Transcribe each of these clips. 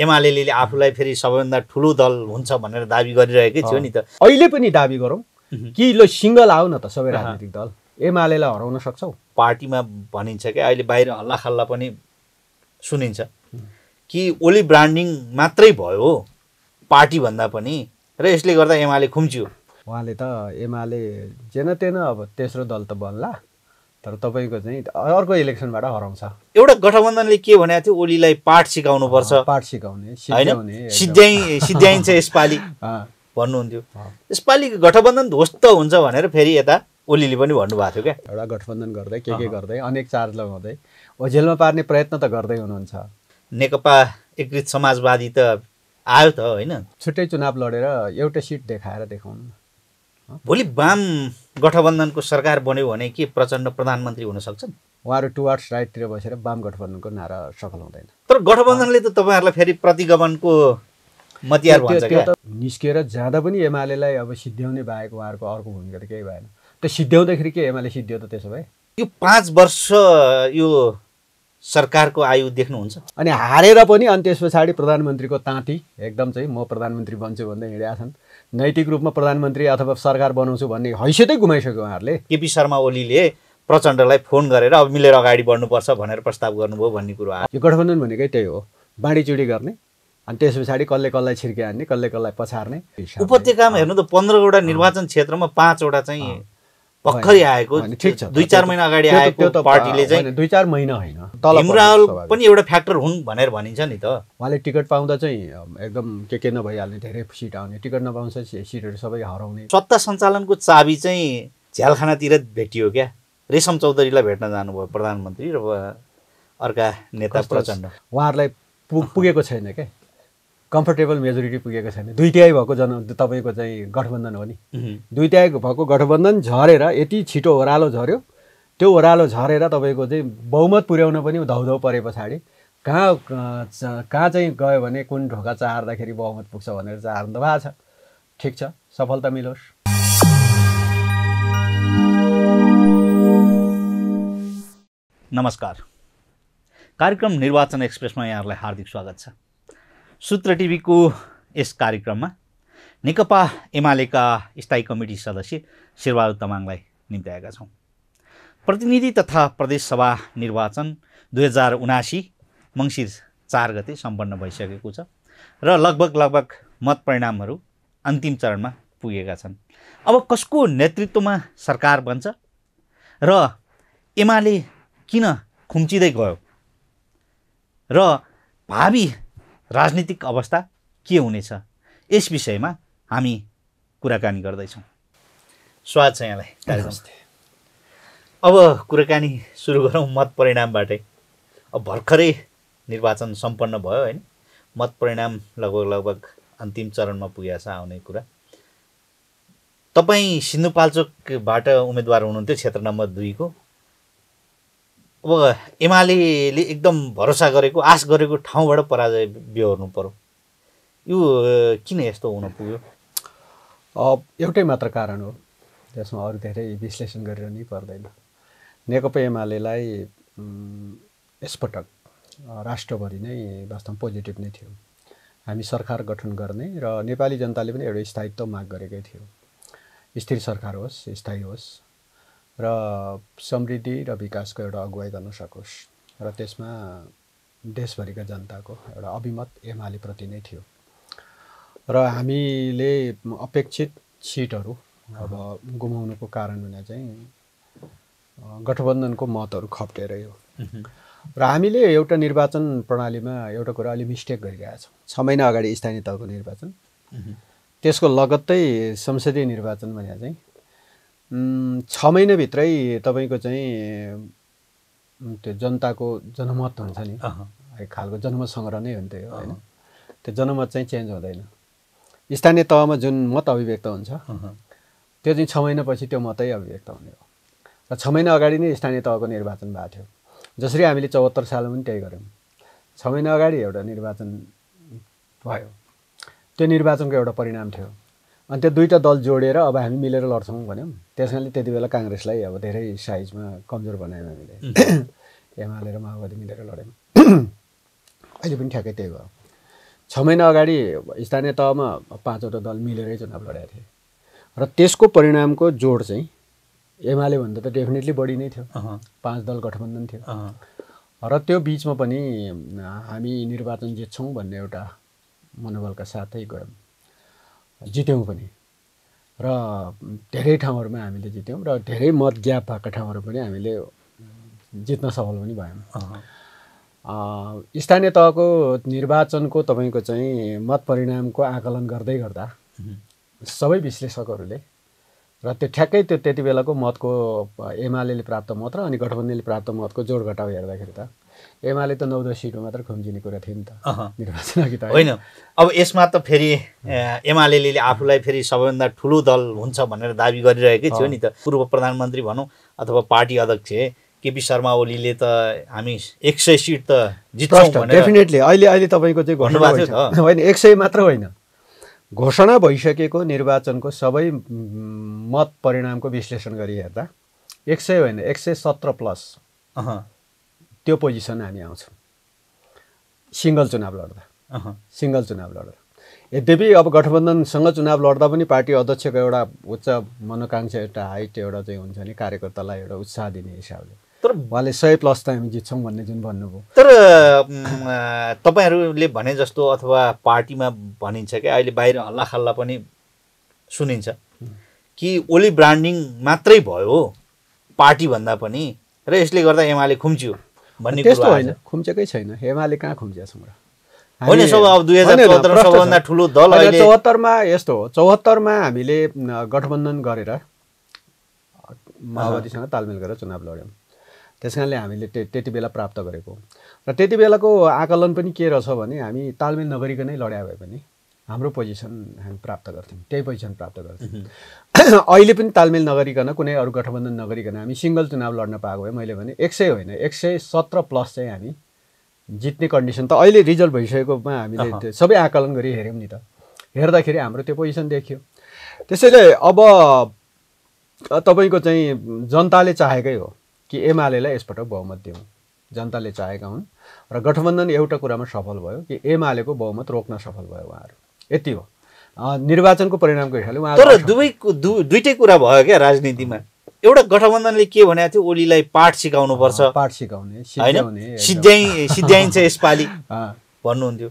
एमाले आफूलाई फेरि सबैभन्दा ठुलो दल हुन्छ भनेर दाबी गरिरहेकै थियो नि त अहिले पनि दाबी गरौँ कि लो सिङ्गल आऊ न त सबै राजनीतिक दल एमालेलाई हराउन सक्छौ पार्टीमा भनिन्छ क्या अहिले बाहिर हल्ला खल्ला पनि सुनिन्छ कि ओली ब्रान्डिङ मात्रै भयो पार्टीभन्दा पनि र यसले गर्दा एमाले खुम्च्यो उहाँले त एमाले जेन तेन अब तेस्रो दल त बन्ला तर तपाईँको चाहिँ अर्को इलेक्सनबाट हराउँछ एउटा गठबन्धनले के भनेको थियो ओलीलाई पाठ सिकाउनुपर्छ पाठ सिकाउने सिद्ध्याइ सिद्ध्याइन्छ यसपालि भन्नुहुन्थ्यो यसपालि गठबन्धन ध्वस्त हुन्छ भनेर फेरि यता ओलीले पनि भन्नुभएको थियो क्या एउटा गठबन्धन गर्दै के के गर्दै अनेक चार्ज लगाउँदै ओझेलमा पार्ने प्रयत्न त गर्दै हुनुहुन्छ नेकपा एकीकृत समाजवादी त आयो त होइन छुट्टै चुनाव लडेर एउटा सिट देखाएर देखाउनु भोलि वाम गठबन्धनको सरकार बन्यो भने के प्रचण्ड प्रधानमन्त्री हुन सक्छन् उहाँहरू वार्ड्स राइटतिर बसेर वाम गठबन्धनको नारा सफल हुँदैन तर गठबन्धनले त तपाईँहरूलाई फेरि प्रतिगमनको मतियार निस्किएर जाँदा पनि एमालेलाई अब सिद्ध्याउने बाहेक उहाँहरूको अर्को भूमिका त केही भएन त्यो सिद्ध्याउँदाखेरि के एमाले सिद्ध्यो त त्यसो भए यो पाँच वर्ष यो सरकारको आयु देख्नुहुन्छ अनि हारेर पनि अनि त्यस पछाडि प्रधानमन्त्रीको ताँती एकदम चाहिँ म प्रधानमन्त्री बन्छु भन्दै हिँडेका छन् नैतिक रूपमा प्रधानमन्त्री अथवा सरकार बनाउँछु भन्ने हैसियतै गुमाइसक्यो उहाँहरूले केपी शर्मा ओलीले प्रचण्डलाई फोन गरेर अब मिलेर अगाडि बढ्नुपर्छ भनेर प्रस्ताव गर्नुभयो भन्ने कुरो आयो यो गठबन्धन भनेकै त्यही हो बाँडीचुँडी गर्ने अनि त्यस पछाडि कसले कसलाई छिर्के हान्ने कसले कसलाई पछार्ने उपत्यकामा हेर्नु त पन्ध्रवटा निर्वाचन क्षेत्रमा पाँचवटा चाहिँ भर्खरै आएको दुई चार महिना अगाडि आएको पार्टीले चाहिँ दुई चार महिना होइन हिमरावल पनि एउटा फ्याक्टर हुन् भनेर भनिन्छ नि त उहाँले टिकट पाउँदा चाहिँ एकदम के के नभइहाल्ने धेरै सिट आउने टिकट नपाउँछ सिटहरू सबै हराउने सत्ता सञ्चालनको चाबी चाहिँ झ्यालखानातिर भेटियो क्या रेशम चौधरीलाई भेट्न जानुभयो प्रधानमन्त्री र अर्का नेता प्रचण्ड उहाँहरूलाई पुगेको छैन क्या कम्फर्टेबल मेजोरिटी पुगेको छैन दुई तिहाई भएको जन तपाईँको चाहिँ गठबन्धन हो नि दुई तिहाई भएको गठबन्धन झरेर यति छिटो ओह्रालो झऱ्यो त्यो ओह्रालो झरेर तपाईँको चाहिँ बहुमत पुर्याउन पनि धौधौ परे पछाडि कहाँ कहाँ चाहिँ गयो भने कुन ढोका चाहार्दाखेरि बहुमत पुग्छ भनेर चाहनु त भएको छ ठिक छ सफलता मिलोस् नमस्कार कार्यक्रम निर्वाचन एक्सप्रेसमा यहाँहरूलाई हार्दिक स्वागत छ सूत्र टिभीको यस कार्यक्रममा नेकपा एमालेका स्थायी कमिटी सदस्य शेरबहादुर तामाङलाई निम्त्याएका छौँ प्रतिनिधि तथा प्रदेशसभा निर्वाचन दुई हजार उनासी मङ्सिर चार गते सम्पन्न भइसकेको छ र लगभग लगभग मतपरिणामहरू अन्तिम चरणमा पुगेका छन् अब कसको नेतृत्वमा सरकार बन्छ र एमाले किन खुम्चिँदै गयो र भावी राजनीतिक अवस्था के हुनेछ यस विषयमा हामी कुराकानी गर्दैछौँ स्वाद छ यहाँलाई कार्यक्रम अब कुराकानी सुरु गरौँ मत परिणामबाटै अब भर्खरै निर्वाचन सम्पन्न भयो होइन मत परिणाम लगभग लगभग अन्तिम चरणमा पुगेको छ आउने कुरा तपाईँ सिन्धुपाल्चोकबाट उम्मेदवार हुनुहुन्थ्यो क्षेत्र नम्बर दुईको अब एमाले एकदम भरोसा गरेको आश गरेको ठाउँबाट पराजय बेहोर्नु पर्यो यो किन यस्तो हुन पुग्यो एउटै मात्र कारण हो त्यसमा अरू धेरै विश्लेषण गरेर नै पर्दैन नेकपा एमालेलाई यसपटक राष्ट्रभरि नै वास्तवमा पोजिटिभ नै थियो हामी सरकार गठन गर्ने र नेपाली जनताले पनि एउटा स्थायित्व माग गरेकै थियो स्थिर सरकार होस् स्थायी होस् र समृद्धि र विकासको एउटा अगुवाई गर्न सकोस् र त्यसमा देशभरिका जनताको एउटा अभिमत एमालेप्रति नै थियो र हामीले अपेक्षित सिटहरू अब गुमाउनुको कारण भने चाहिँ गठबन्धनको मतहरू खप्टेरै हो र हामीले एउटा निर्वाचन प्रणालीमा एउटा कुरा अलि मिस्टेक गरिरहेको छौँ छ महिना अगाडि स्थानीय तहको निर्वाचन त्यसको लगत्तै संसदीय निर्वाचन भने चाहिँ छ महिनाभित्रै तपाईँको चाहिँ त्यो जनताको जनमत हुन्छ नि एक खालको जनमत सङ्ग्रह नै हुन्थ्यो होइन त्यो जनमत चाहिँ चेन्ज हुँदैन स्थानीय तहमा जुन मत अभिव्यक्त हुन्छ त्यो चाहिँ छ महिनापछि त्यो मतै अभिव्यक्त हुने हो र छ महिना अगाडि नै स्थानीय तहको निर्वाचन भएको थियो जसरी हामीले चौहत्तर सालमा पनि त्यही गऱ्यौँ छ महिना अगाडि एउटा निर्वाचन भयो त्यो निर्वाचनको एउटा परिणाम थियो अनि त्यो दुईवटा दल जोडेर अब हामी मिलेर लड्छौँ भन्यौँ त्यस कारणले त्यति बेला काङ्ग्रेसलाई अब धेरै साइजमा कमजोर बनायौँ हामीले एमाले र माओवादी मिलेर लड्यौँ अहिले पनि ठ्याक्कै त्यही भयो छ महिना अगाडि स्थानीय तहमा पाँचवटा दल मिलेरै चुनाव लडेको थिएँ र त्यसको परिणामको जोड चाहिँ एमाले भन्दा त डेफिनेटली बढी नै थियो पाँच दल गठबन्धन थियो र त्यो बिचमा पनि हामी निर्वाचन जित्छौँ भन्ने एउटा मनोबलका साथै गयौँ जित्यौँ पनि र धेरै ठाउँहरूमा हामीले जित्यौँ र धेरै मत ग्याप भएको ठाउँहरू पनि हामीले जित्न सफल पनि भयौँ स्थानीय तहको निर्वाचनको तपाईँको चाहिँ मत परिणामको आकलन गर्दै गर्दा सबै विश्लेषकहरूले र त्यो ठ्याक्कै त्यो त्यति बेलाको मतको एमाले प्राप्त मत र अनि गठबन्धनले प्राप्त मतको जोड घटाउ हेर्दाखेरि त एमाले त नौ दस सिटमा मात्र खुम्चिने कुरा थियो नि त निर्वाचन अघि त होइन अब यसमा त फेरि एमाले आफूलाई फेरि सबैभन्दा ठुलो दल हुन्छ भनेर दावी गरिरहेकै थियो नि त पूर्व प्रधानमन्त्री भनौँ अथवा पार्टी अध्यक्ष केपी शर्मा ओलीले त हामी एक सय सिट त जित्छौँ डेफिनेटली अहिले अहिले तपाईँको चाहिँ घोषणा होइन एक सय मात्र होइन घोषणा भइसकेको निर्वाचनको सबै मत परिणामको विश्लेषण गरी हेर्दा एक सय होइन एक सय सत्र प्लस त्यो पोजिसन हामी आउँछौँ सिङ्गल चुनाव लड्दा सिङ्गल चुनाव लड्दा यद्यपि अब गठबन्धनसँग चुनाव लड्दा पनि पार्टी अध्यक्षको एउटा उच्च मनोकाङ्क्षा एउटा हाइट एउटा चाहिँ हुन्छ नि कार्यकर्तालाई एउटा उत्साह दिने हिसाबले तर उहाँले सय प्लस त हामी जित्छौँ भन्ने जुन भन्नुभयो तर तपाईँहरूले भने जस्तो अथवा पार्टीमा भनिन्छ क्या अहिले बाहिर हल्ला खल्ला पनि सुनिन्छ कि ओली ब्रान्डिङ मात्रै भयो पार्टीभन्दा पनि र यसले गर्दा एमाले खुम्च्यो भन्ने त्यस्तो होइन खुम्चेकै छैन हेमाले कहाँ खुम्चिया छौँ र चौहत्तरमा यस्तो हो चौहत्तरमा हामीले गठबन्धन गरेर माओवादीसँग तालमेल गरेर चुनाव लड्यौँ त्यस कारणले हामीले त्यति बेला प्राप्त गरेको र त्यति बेलाको आकलन पनि के रहेछ भने हामी तालमेल नगरिकनै लड्या भए पनि हाम्रो पोजिसन हामी प्राप्त गर्थ्यौँ त्यही पोजिसन प्राप्त गर्थ्यौँ अहिले पनि तालमेल नगरिकन कुनै अरू गठबन्धन नगरिकन हामी सिङ्गल चुनाव लड्न पाएको भए मैले भने एक सय होइन एक सय सत्र प्लस चाहिँ हामी जित्ने कन्डिसन त अहिले रिजल्ट भइसकेकोमा हामीले सबै आकलन गरी हेऱ्यौँ नि त हेर्दाखेरि हाम्रो त्यो पोजिसन देखियो त्यसैले अब तपाईँको चाहिँ जनताले चाहेकै हो कि एमालेलाई यसपटक बहुमत दिउँ जनताले चाहेका हुन् र गठबन्धन एउटा कुरामा सफल भयो कि एमालेको बहुमत रोक्न सफल भयो उहाँहरू यति हो निर्वाचनको परिणामको हिसाबले उहाँ तर दुवैको दुइटै कुरा भयो क्या राजनीतिमा एउटा गठबन्धनले के भनेको थियो ओलीलाई पाठ सिकाउनु पर्छ पाठ सिकाउने होइन सिध्याइ सिध्याइन्छ यसपालि भन्नुहुन्थ्यो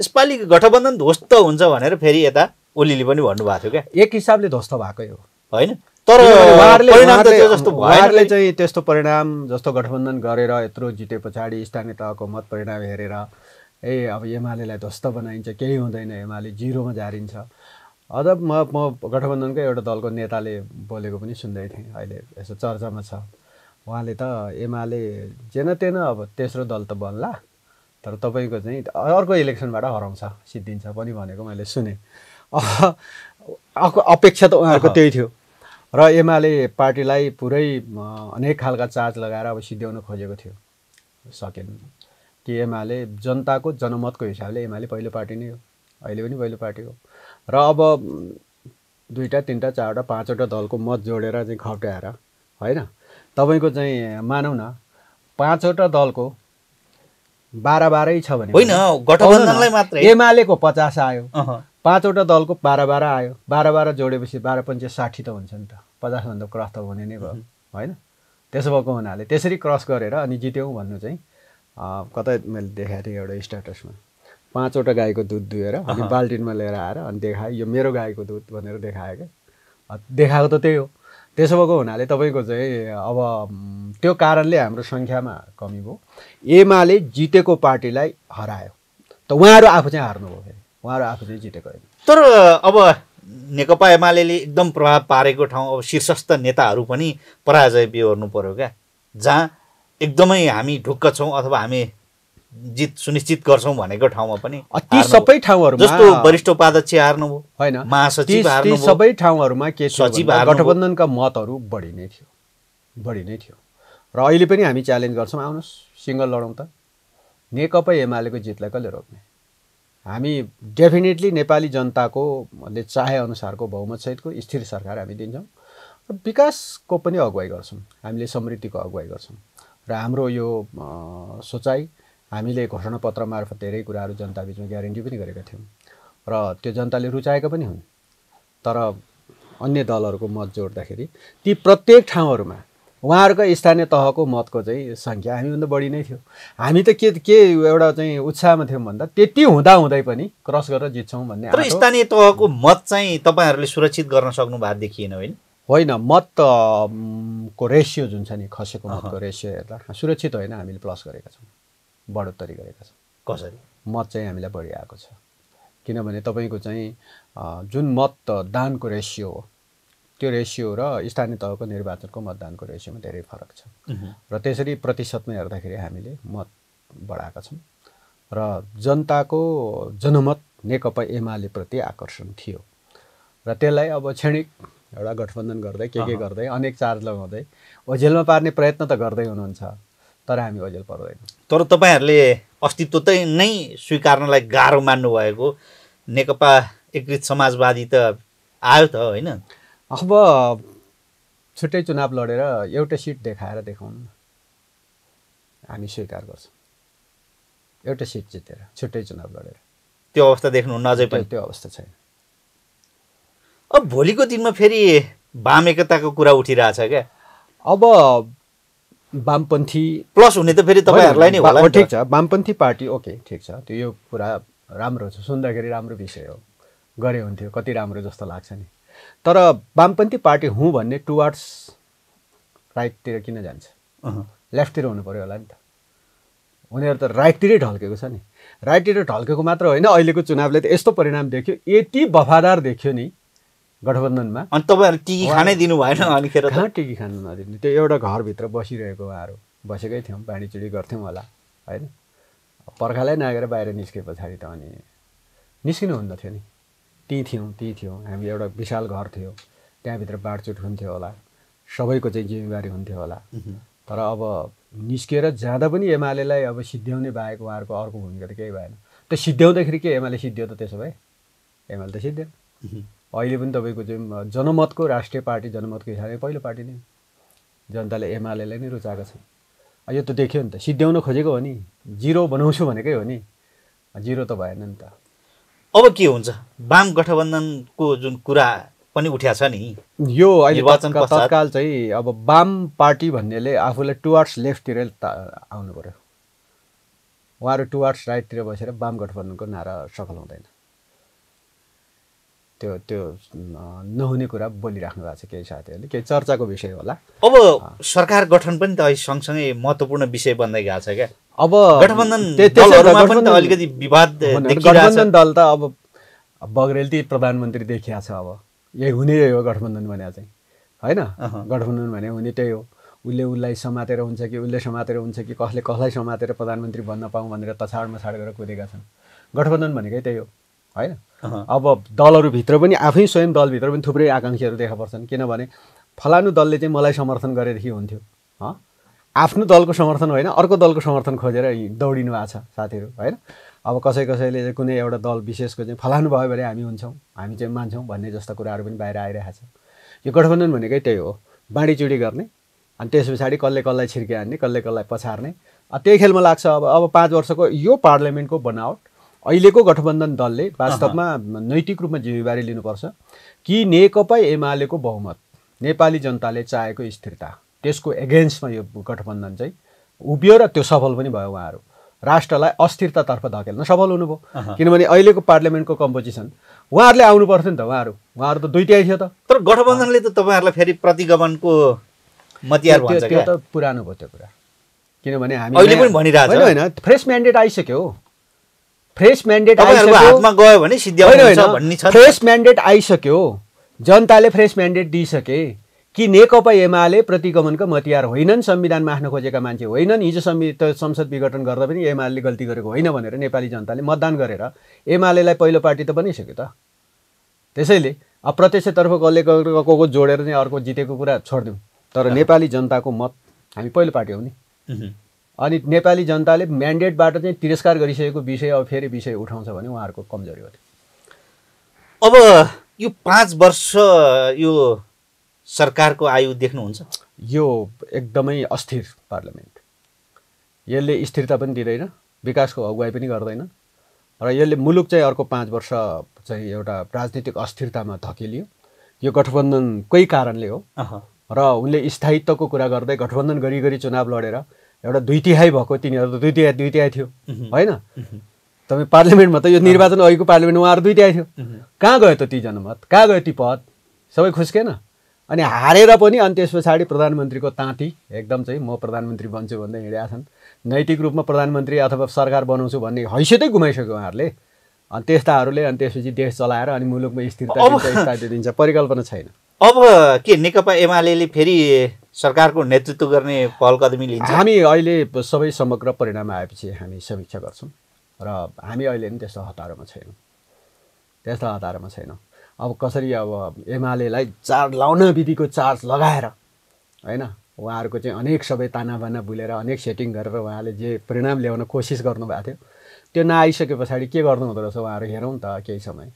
यसपालि गठबन्धन ध्वस्त हुन्छ भनेर फेरि यता ओलीले पनि भन्नुभएको थियो क्या एक हिसाबले ध्वस्त भएकै हो होइन तर उहाँहरूले चाहिँ त्यस्तो परिणाम जस्तो गठबन्धन गरेर यत्रो जिते पछाडि स्थानीय तहको मत परिणाम हेरेर ए अब एमालेलाई ध्वस्त बनाइन्छ केही हुँदैन एमाले जिरोमा झारिन्छ अझ म म गठबन्धनकै एउटा दलको नेताले बोलेको पनि सुन्दै थिएँ अहिले यसो चर्चामा छ उहाँले त एमाले जेन तेन अब तेस्रो दल त बन्ला तर तपाईँको चाहिँ अर्को इलेक्सनबाट हराउँछ सिद्धिन्छ पनि भनेको मैले सुने अपेक्षा त उहाँहरूको त्यही थियो र एमाले पार्टीलाई पुरै अनेक खालका चार्ज लगाएर अब सिद्ध्याउन खोजेको थियो सकेन कि एमाले जनताको जनमतको हिसाबले एमाले पहिलो पार्टी नै हो अहिले पनि पहिलो पार्टी हो र अब दुईवटा तिनवटा चारवटा पाँचवटा दलको मत जोडेर चाहिँ खप्ट्याएर होइन तपाईँको चाहिँ मानौँ न पाँचवटा दलको बाह्र बाह्रै छ भने होइन गठबन्धनलाई मात्र एमालेको पचास आयो पाँचवटा दलको बाह्र बाह्र आयो बाह्र बाह्र जोडेपछि बाह्र पञ्चायत साठी त हुन्छ नि त पचासभन्दा क्रस त हुने नै भयो होइन त्यसो भएको हुनाले त्यसरी क्रस गरेर अनि जित्यौँ भन्नु चाहिँ कतै मैले देखाएको थिएँ एउटा स्ट्याटसमा पाँचवटा गाईको दुध दुहेर अनि बाल्टिनमा लिएर आएर अनि देखाएँ यो मेरो गाईको दुध भनेर देखाएँ क्या देखाएको त त्यही हो त्यसो भएको हुनाले तपाईँको चाहिँ अब त्यो कारणले हाम्रो सङ्ख्यामा कमी भयो एमाले जितेको पार्टीलाई हरायो त उहाँहरू आफू चाहिँ हार्नुभयो फेरि उहाँहरू आफू चाहिँ जितेको होइन तर अब नेकपा एमाले एकदम प्रभाव पारेको ठाउँ अब शीर्षस्थ नेताहरू पनि पराजय बिहोर्नु पऱ्यो क्या जहाँ एकदमै हामी ढुक्क छौँ अथवा हामी जित सुनिश्चित गर्छौँ भनेको ठाउँमा पनि ती सबै ठाउँहरू जस्तो वरिष्ठ उपाध्यक्ष हार्नु होइन महासचिव ती सबै ठाउँहरूमा के सचिव गठबन्धनका मतहरू बढी नै थियो बढी नै थियो र अहिले पनि हामी च्यालेन्ज गर्छौँ आउनुहोस् सिङ्गल लडौँ त नेकपा एमालेको जितलाई कसले रोक्ने हामी डेफिनेटली नेपाली जनताको चाहे अनुसारको बहुमतसहितको स्थिर सरकार हामी दिन्छौँ र विकासको पनि अगुवाई गर्छौँ हामीले समृद्धिको अगुवाई गर्छौँ र हाम्रो यो सोचाइ हामीले घोषणापत्र मार्फत धेरै कुराहरू जनता बिचमा ग्यारेन्टी पनि गरेका थियौँ र त्यो जनताले रुचाएको पनि हुन् तर अन्य दलहरूको मत जोड्दाखेरि ती प्रत्येक ठाउँहरूमा उहाँहरूको स्थानीय तहको मतको चाहिँ सङ्ख्या हामीभन्दा बढी नै थियो हामी त के के एउटा चाहिँ उत्साहमा थियौँ भन्दा त्यति हुँदा हुँदै पनि क्रस गरेर जित्छौँ भन्ने स्थानीय तहको मत चाहिँ तपाईँहरूले सुरक्षित गर्न सक्नु भएको देखिएन होइन होइन मतको रेसियो जुन छ नि खसेको मतको रेसियो हेर्दा सुरक्षित होइन हामीले प्लस गरेका छौँ बढोत्तरी गरेका छौँ कसरी मत चाहिँ हामीलाई बढी आएको छ किनभने तपाईँको चाहिँ जुन मत दानको रेसियो हो त्यो रेसियो र स्थानीय तहको निर्वाचनको मतदानको रेसियोमा धेरै फरक छ र त्यसरी प्रतिशतमा हेर्दाखेरि हामीले मत बढाएका छौँ र जनताको जनमत नेकपा एमाले प्रति आकर्षण थियो र त्यसलाई अब क्षणिक एउटा गठबन्धन गर्दै के के गर्दै अनेक चार्ज लगाउँदै ओझेलमा पार्ने प्रयत्न त गर्दै हुनुहुन्छ तर हामी ओझेल पर्दैनौँ तर तपाईँहरूले अस्तित्व त नै स्वीकार्नलाई गाह्रो मान्नुभएको नेकपा एकीकृत समाजवादी त आयो त होइन अब छुट्टै चुनाव लडेर एउटा सिट देखाएर देखाउनु हामी स्वीकार गर्छौँ एउटा सिट जितेर छुट्टै चुनाव लडेर त्यो अवस्था देख्नु नजै पनि त्यो अवस्था छैन अब भोलिको दिनमा फेरि वाम एकताको कुरा उठिरहेछ क्या अब वामपन्थी प्लस हुने त फेरि तपाईँहरूलाई नै होला ठिक छ वामपन्थी पार्टी ओके ठिक छ त्यो यो कुरा राम्रो छ सुन्दाखेरि राम्रो विषय हो गरे हुन्थ्यो कति राम्रो जस्तो लाग्छ नि तर वामपन्थी पार्टी हुँ भन्ने टुवार्ड्स राइटतिर किन जान्छ लेफ्टतिर हुनु पऱ्यो होला नि त उनीहरू त राइटतिरै ढल्केको छ नि राइटतिर ढल्केको मात्र होइन अहिलेको चुनावले त यस्तो परिणाम देख्यो यति वफादार देख्यो नि गठबन्धनमा अनि तपाईँहरू टिकी खानै दिनु भएन अनिखेर कहाँ टिकी खानु नदिनु त्यो एउटा घरभित्र बसिरहेको उहाँहरू बसेकै थियौँ बाँडीचुँडी गर्थ्यौँ होला होइन पर्खालाई नागेर बाहिर निस्के पछाडि त अनि निस्किनु हुँदथ्यो नि ती थियौँ ती थियौँ हामी एउटा विशाल घर थियो त्यहाँभित्र बाँडचुट हुन्थ्यो होला सबैको चाहिँ जिम्मेवारी हुन्थ्यो होला तर अब निस्किएर जाँदा पनि एमालेलाई अब सिद्ध्याउने बाहेक उहाँहरूको अर्को भूमिका त केही भएन त्यो सिद्ध्याउँदाखेरि के एमाले सिद्ध्यो त त्यसो भए एमाले त सिद्ध्यो अहिले पनि तपाईँको चाहिँ जनमतको राष्ट्रिय पार्टी जनमतको हिसाबले पहिलो पार्टी नै जनताले एमाले नै रुचाएको छ यो त देख्यो नि त सिद्ध्याउन खोजेको हो नि जिरो बनाउँछु भनेकै हो नि जिरो त भएन नि त अब के हुन्छ वाम गठबन्धनको जुन कुरा पनि उठ्या छ नि यो अहिले तत्काल चाहिँ अब वाम पार्टी भन्नेले आफूलाई टुवार्ड्स लेफ्टतिर आउनु पऱ्यो उहाँहरू टुवार्ड्स राइटतिर बसेर वाम गठबन्धनको नारा सफल हुँदैन त्यो त्यो नहुने कुरा बोलिराख्नु भएको छ केही साथीहरूले केही चर्चाको विषय होला अब सरकार गठन पनि त सँगसँगै महत्त्वपूर्ण विषय बन्दै गएको छ क्या अब गठबन्धन अलिकति विवाद गठबन्धन दल त अब बग्रेलती प्रधानमन्त्री देखिया छ अब यही हुने हो गठबन्धन भने चाहिँ होइन गठबन्धन भने हुने त्यही हो उसले उसलाई समातेर हुन्छ कि उसले समातेर हुन्छ कि कसले कसलाई समातेर प्रधानमन्त्री भन्न पाऊँ भनेर तछाड मछाड गरेर कुदेका छन् गठबन्धन भनेकै त्यही हो होइन Uh-huh. अब दलहरूभित्र पनि आफै स्वयं दलभित्र पनि थुप्रै आकाङ्क्षाहरू देखा पर्छन् किनभने फलानु दलले चाहिँ मलाई समर्थन गरेदेखि हुन्थ्यो आफ्नो दलको समर्थन होइन अर्को दलको समर्थन खोजेर दौडिनु भएको छ साथीहरू होइन अब कसै कसैले चाहिँ कुनै एउटा दल विशेषको चाहिँ फलानु भयो भने हामी हुन्छौँ हामी चाहिँ मान्छौँ भन्ने जस्ता कुराहरू पनि बाहिर आइरहेको छ यो गठबन्धन भनेकै त्यही हो बाँडीचुँडी गर्ने अनि त्यस पछाडि कसले कसलाई हान्ने कसले कसलाई पछार्ने त्यही खेलमा लाग्छ अब अब पाँच वर्षको यो पार्लियामेन्टको बनावट अहिलेको गठबन्धन दलले वास्तवमा नैतिक रूपमा जिम्मेवारी लिनुपर्छ कि नेकपा एमालेको बहुमत नेपाली जनताले चाहेको स्थिरता त्यसको एगेन्स्टमा यो गठबन्धन चाहिँ उभियो र त्यो सफल पनि भयो उहाँहरू राष्ट्रलाई अस्थिरतातर्फ धकेल्न सफल हुनुभयो किनभने अहिलेको पार्लियामेन्टको कम्पोजिसन उहाँहरूले आउनु पर्थ्यो नि त उहाँहरू उहाँहरू त दुइटै थियो त तर गठबन्धनले त तपाईँहरूलाई फेरि प्रतिगमनको त्यो त पुरानो भयो त्यो कुरा किनभने हामी होइन फ्रेस म्यान्डेट आइसक्यो हो फ्रेस म्यान्डेट फ्रेस म्यान्डेट आइसक्यो जनताले फ्रेस म्यान्डेट दिइसके कि नेकपा एमाले प्रतिगमनको मतियार होइनन् संविधान आफ्नो खोजेका मान्छे होइनन् हिजो संवि संसद विघटन गर्दा पनि एमाले गल्ती गरेको होइन भनेर नेपाली जनताले मतदान गरेर एमालेलाई पहिलो पार्टी त बनाइसक्यो त त्यसैले अब प्रत्यक्षतर्फ कसले को को जोडेर नै अर्को जितेको कुरा छोडिदिउँ तर नेपाली जनताको मत हामी पहिलो पार्टी हौ नि अनि नेपाली जनताले म्यान्डेटबाट चाहिँ तिरस्कार गरिसकेको विषय अब फेरि विषय उठाउँछ भने उहाँहरूको कमजोरी हो अब यो पाँच वर्ष यो सरकारको आयु देख्नुहुन्छ यो एकदमै अस्थिर पार्लियामेन्ट यसले स्थिरता पनि दिँदैन विकासको अगुवाई पनि गर्दैन र यसले मुलुक चाहिँ अर्को पाँच वर्ष चाहिँ एउटा राजनीतिक अस्थिरतामा धकेलियो यो गठबन्धनकै कारणले हो र उनले स्थायित्वको कुरा गर्दै गठबन्धन गरी गरी चुनाव लडेर एउटा दुई तिहाई भएको तिनीहरू त दुई तिहाई दुई तिहाई थियो होइन तपाईँ पार्लियामेन्टमा त यो निर्वाचन अघिको पार्लियामेन्टमा उहाँहरू दुई तिहाई थियो कहाँ गयो त ती जनमत कहाँ गयो ती पद सबै खुस्केन अनि हारेर पनि अनि त्यस पछाडि प्रधानमन्त्रीको ताँती एकदम चाहिँ म प्रधानमन्त्री बन्छु भन्दै हिँडेका छन् नैतिक रूपमा प्रधानमन्त्री अथवा सरकार बनाउँछु भन्ने हैसियतै गुमाइसक्यो उहाँहरूले अनि त्यस्ताहरूले अनि त्यसपछि देश चलाएर अनि मुलुकमा स्थिरता दिन्छ परिकल्पना छैन अब के नेकपा एमाले फेरि सरकारको नेतृत्व गर्ने पहल कदमी लिन्छ हामी अहिले सबै समग्र परिणाम आएपछि हामी समीक्षा गर्छौँ र हामी अहिले पनि त्यस्तो हतारमा छैनौँ त्यस्तो हतारमा छैनौँ अब कसरी अब एमालेलाई चार्ज लाउन विधिको चार्ज लगाएर होइन उहाँहरूको चाहिँ अनेक सबै तानाबाना बुलेर अनेक सेटिङ गरेर उहाँले जे परिणाम ल्याउन कोसिस गर्नुभएको थियो त्यो नआइसके पछाडि के गर्नु हुँदो रहेछ उहाँहरू हेरौँ त केही समय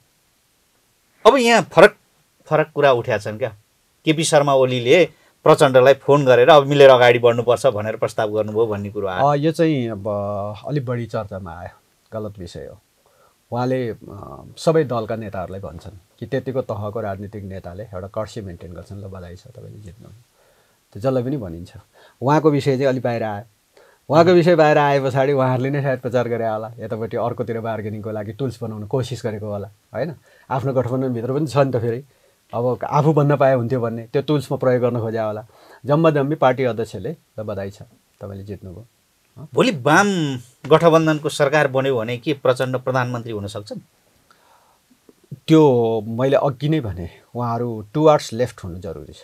अब यहाँ फरक फरक कुरा उठाएका छन् क्या केपी शर्मा ओलीले प्रचण्डलाई फोन गरेर अब मिलेर अगाडि बढ्नुपर्छ भनेर प्रस्ताव गर्नुभयो भन्ने कुरो आयो यो चाहिँ अब अलिक बढी चर्चामा आयो गलत विषय हो उहाँले सबै दलका नेताहरूलाई भन्छन् कि त्यतिको तहको राजनीतिक नेताले एउटा कर्सी मेन्टेन गर्छन् ल बधाई छ तपाईँले जित्नु त्यो जसलाई पनि भनिन्छ उहाँको विषय चाहिँ अलिक बाहिर आयो उहाँको विषय बाहिर आए पछाडि उहाँहरूले नै सायद प्रचार गरे होला यतापट्टि अर्कोतिर बार्गेनिङको लागि टुल्स बनाउन कोसिस गरेको होला होइन आफ्नो गठबन्धनभित्र पनि छ नि त फेरि अब आफू भन्न पाए हुन्थ्यो भन्ने त्यो टुल्समा प्रयोग गर्न खोज्या होला जम्मा जम्मी पार्टी अध्यक्षले त बधाई छ तपाईँले जित्नुभयो भोलि वाम गठबन्धनको सरकार बन्यो भने के प्रचण्ड प्रधानमन्त्री हुन सक्छन् त्यो मैले अघि नै भने उहाँहरू टु आर्ट्स लेफ्ट हुनु जरुरी छ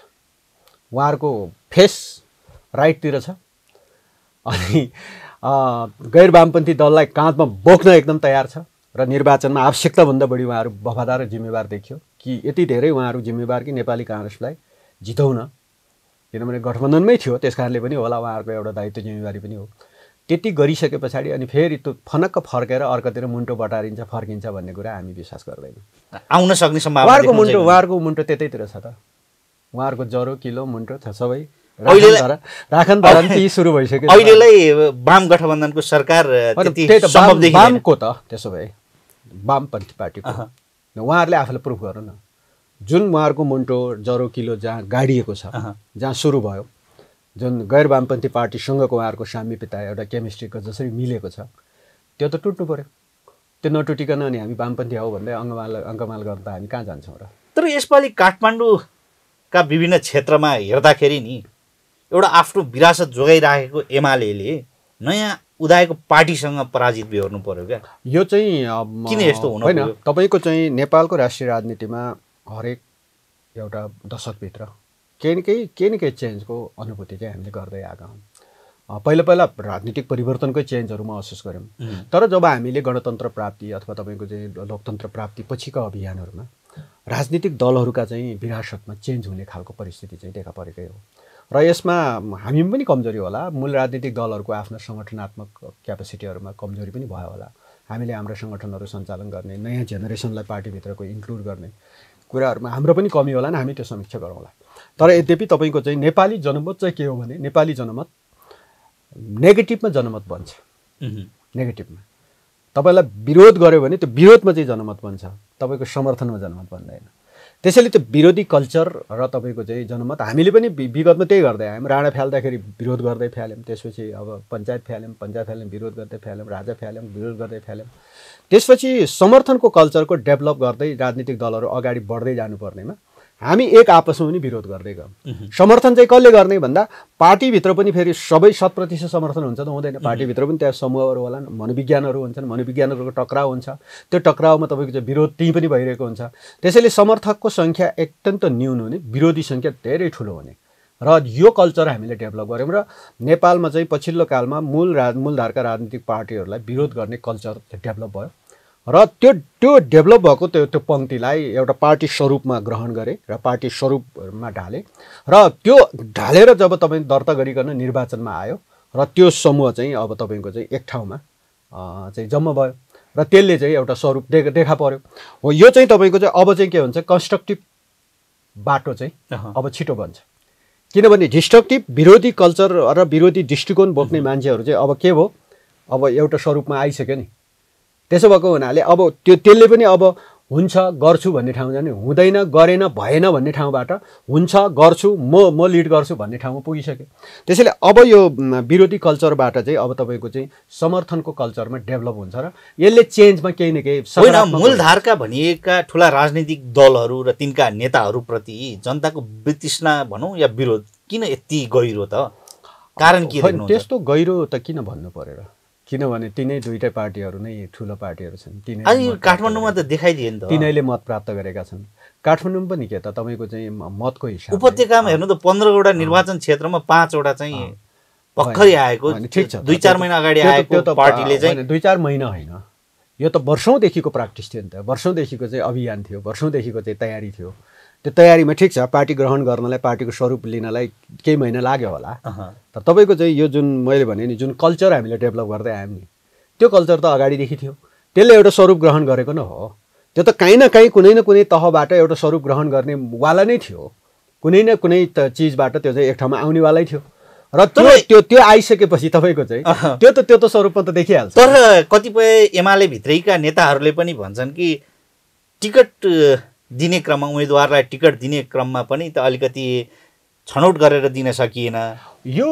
उहाँहरूको फेस राइटतिर छ अनि गैर वामपन्थी दललाई काँधमा बोक्न एकदम तयार छ र निर्वाचनमा आवश्यकताभन्दा बढी उहाँहरू वफादार र जिम्मेवार देखियो कि यति धेरै उहाँहरू जिम्मेवार कि नेपाली काङ्ग्रेसलाई जिताउन किनभने गठबन्धनमै थियो त्यस कारणले पनि होला उहाँहरूको एउटा दायित्व जिम्मेवारी पनि हो त्यति गरिसके पछाडि अनि फेरि त्यो फनक्क फर्केर अर्कोतिर मुन्टो बटारिन्छ फर्किन्छ भन्ने कुरा हामी विश्वास गर्दैनौँ आउन सक्ने सम्भावना उहाँहरूको मुन्टो उहाँहरूको मुन्टो त्यतैतिर छ त उहाँहरूको ज्वरो किलो मुन्टो छ सबै राखन ती सुरु भइसक्यो अहिलेलाई वाम गठबन्धनको सरकार वामको त त्यसो भए वामपन्थी पार्टीको उहाँहरूले आफूलाई प्रुफ गर न जुन उहाँहरूको मुन्टो जरो किलो जहाँ गाडिएको छ जहाँ सुरु भयो जुन गैर वामपन्थी पार्टीसँगको उहाँहरूको सामिप्यता एउटा केमिस्ट्रीको जसरी मिलेको छ त्यो त टुट्नु पऱ्यो त्यो नटुटिकन अनि हामी वामपन्थी हौ भन्दै अङ्गमाल अङ्गमाल गर्दा हामी कहाँ जान्छौँ र तर यसपालि काठमाडौँका विभिन्न क्षेत्रमा हेर्दाखेरि नि एउटा आफ्नो विरासत जोगाइराखेको एमाले नयाँ उदायको पार्टीसँग पराजित बेहोर्नु पर्यो क्या यो चाहिँ किन यस्तो हुनु होइन तपाईँको चाहिँ नेपालको राष्ट्रिय राजनीतिमा हरेक एउटा दशकभित्र केही न केही केही न केही चेन्जको अनुभूति चाहिँ हामीले गर्दै आएका हौँ पहिला पहिला राजनीतिक परिवर्तनकै चेन्जहरू महसुस गऱ्यौँ तर जब हामीले गणतन्त्र प्राप्ति अथवा तपाईँको चाहिँ लोकतन्त्र प्राप्ति पछिका अभियानहरूमा राजनीतिक दलहरूका चाहिँ विरासतमा चेन्ज हुने खालको परिस्थिति चाहिँ देखा परेकै हो र यसमा हामी पनि कमजोरी होला मूल राजनीतिक दलहरूको आफ्नो सङ्गठनात्मक क्यापेसिटीहरूमा कमजोरी पनि भयो होला हामीले हाम्रो सङ्गठनहरू सञ्चालन गर्ने नयाँ जेनेरेसनलाई पार्टीभित्रको इन्क्लुड गर्ने कुराहरूमा हाम्रो पनि कमी होला नि हामी त्यो समीक्षा गरौँला तर यद्यपि तपाईँको चाहिँ नेपाली जनमत चाहिँ के हो भने नेपाली जनमत नेगेटिभमा जनमत बन्छ नेगेटिभमा तपाईँलाई विरोध गऱ्यो भने त्यो विरोधमा चाहिँ जनमत बन्छ तपाईँको समर्थनमा जनमत बन्दैन त्यसैले त्यो विरोधी कल्चर र तपाईँको चाहिँ जनमत हामीले पनि विगतमा त्यही गर्दै आयौँ राणा फ्याल्दाखेरि विरोध गर्दै फ्याल्यौँ त्यसपछि अब पञ्चायत फ्याल्यौँ पञ्चायत फ्याल्यौँ विरोध गर्दै फ्याल्यौँ राजा फ्याल्यौँ विरोध गर्दै फ्याल्यौँ त्यसपछि समर्थनको कल्चरको डेभलप गर्दै राजनीतिक दलहरू अगाडि बढ्दै जानुपर्नेमा हामी एक आपसमा पनि विरोध गर्दै गयौँ समर्थन चाहिँ कसले गर्ने भन्दा पार्टीभित्र पनि फेरि सबै शत प्रतिशत समर्थन हुन्छ त हुँदैन पार्टीभित्र पनि त्यहाँ समूहहरू होला मनोविज्ञानहरू हुन्छन् मनोविज्ञानहरूको टक्राउ हुन्छ त्यो टक्राउमा तपाईँको चाहिँ विरोध त्यहीँ पनि भइरहेको हुन्छ त्यसैले समर्थकको सङ्ख्या अत्यन्त न्यून हुने विरोधी सङ्ख्या धेरै ठुलो हुने र यो कल्चर हामीले डेभलप गऱ्यौँ र नेपालमा चाहिँ पछिल्लो कालमा मूल राज मूलधारका राजनीतिक पार्टीहरूलाई विरोध गर्ने कल्चर डेभलप भयो र त्यो त्यो डेभलप भएको त्यो त्यो पङ्क्तिलाई एउटा पार्टी स्वरूपमा ग्रहण गरे र पार्टी स्वरूपमा ढाले र त्यो ढालेर जब तपाईँ दर्ता गरिकन निर्वाचनमा आयो र त्यो समूह चाहिँ अब तपाईँको चाहिँ एक ठाउँमा चाहिँ जम्मा भयो र त्यसले चाहिँ एउटा स्वरूप दे देखा पऱ्यो हो यो चाहिँ तपाईँको चाहिँ अब चाहिँ के हुन्छ कन्स्ट्रक्टिभ बाटो चाहिँ अब छिटो बन्छ किनभने डिस्ट्रक्टिभ विरोधी कल्चर र विरोधी दृष्टिकोण बोक्ने मान्छेहरू चाहिँ अब के भयो अब एउटा स्वरूपमा आइसक्यो नि त्यसो भएको हुनाले अब त्यो त्यसले पनि अब हुन्छ गर्छु भन्ने ठाउँ जाने हुँदैन गरेन भएन भन्ने ठाउँबाट हुन्छ गर्छु म म लिड गर्छु भन्ने ठाउँमा पुगिसक्यो त्यसैले अब यो विरोधी कल्चरबाट चाहिँ अब तपाईँको चाहिँ समर्थनको कल्चरमा डेभलप हुन्छ र यसले चेन्जमा केही न केही मूलधारका भनिएका ठुला राजनीतिक दलहरू र तिनका नेताहरूप्रति जनताको वितृष्णा भनौँ या विरोध किन यति गहिरो त कारण के त्यस्तो गहिरो त किन भन्नु परेर किनभने तिनै दुइटै पार्टीहरू नै ठुलो पार्टीहरू छन् तिनै काठमाडौँमा त देखाइदियो नि त तिनैले मत प्राप्त गरेका छन् काठमाडौँ पनि के त तपाईँको चाहिँ मतको हिसाब उपत्यकामा हेर्नु त पन्ध्रवटा निर्वाचन क्षेत्रमा पाँचवटा चाहिँ भर्खरै आएको ठिक छ दुई चार महिना अगाडि आएको पार्टीले चाहिँ दुई चार महिना होइन यो त वर्षौँदेखिको प्र्याक्टिस थियो नि त वर्षौँदेखिको चाहिँ अभियान थियो वर्षौँदेखिको चाहिँ तयारी थियो त्यो तयारीमा ठिक छ पार्टी ग्रहण गर्नलाई पार्टीको स्वरूप लिनलाई केही महिना लाग्यो होला तर तपाईँको चाहिँ यो जुन मैले भने नि जुन कल्चर हामीले डेभलप गर्दै आयौँ नि त्यो कल्चर त अगाडिदेखि थियो त्यसले एउटा स्वरूप ग्रहण गरेको नै हो त्यो त काहीँ न काहीँ कुनै न कुनै तहबाट एउटा स्वरूप ग्रहण गर्ने वाला नै थियो कुनै न कुनै त चिजबाट त्यो चाहिँ एक ठाउँमा आउनेवालै थियो र त्यो त्यो त्यो आइसकेपछि तपाईँको चाहिँ त्यो त त्यो त स्वरूपमा त देखिहाल्छ तर कतिपय एमाले भित्रैका नेताहरूले पनि भन्छन् कि टिकट दिने क्रममा उम्मेदवारलाई टिकट दिने क्रममा पनि त अलिकति छनौट गरेर दिन सकिएन यो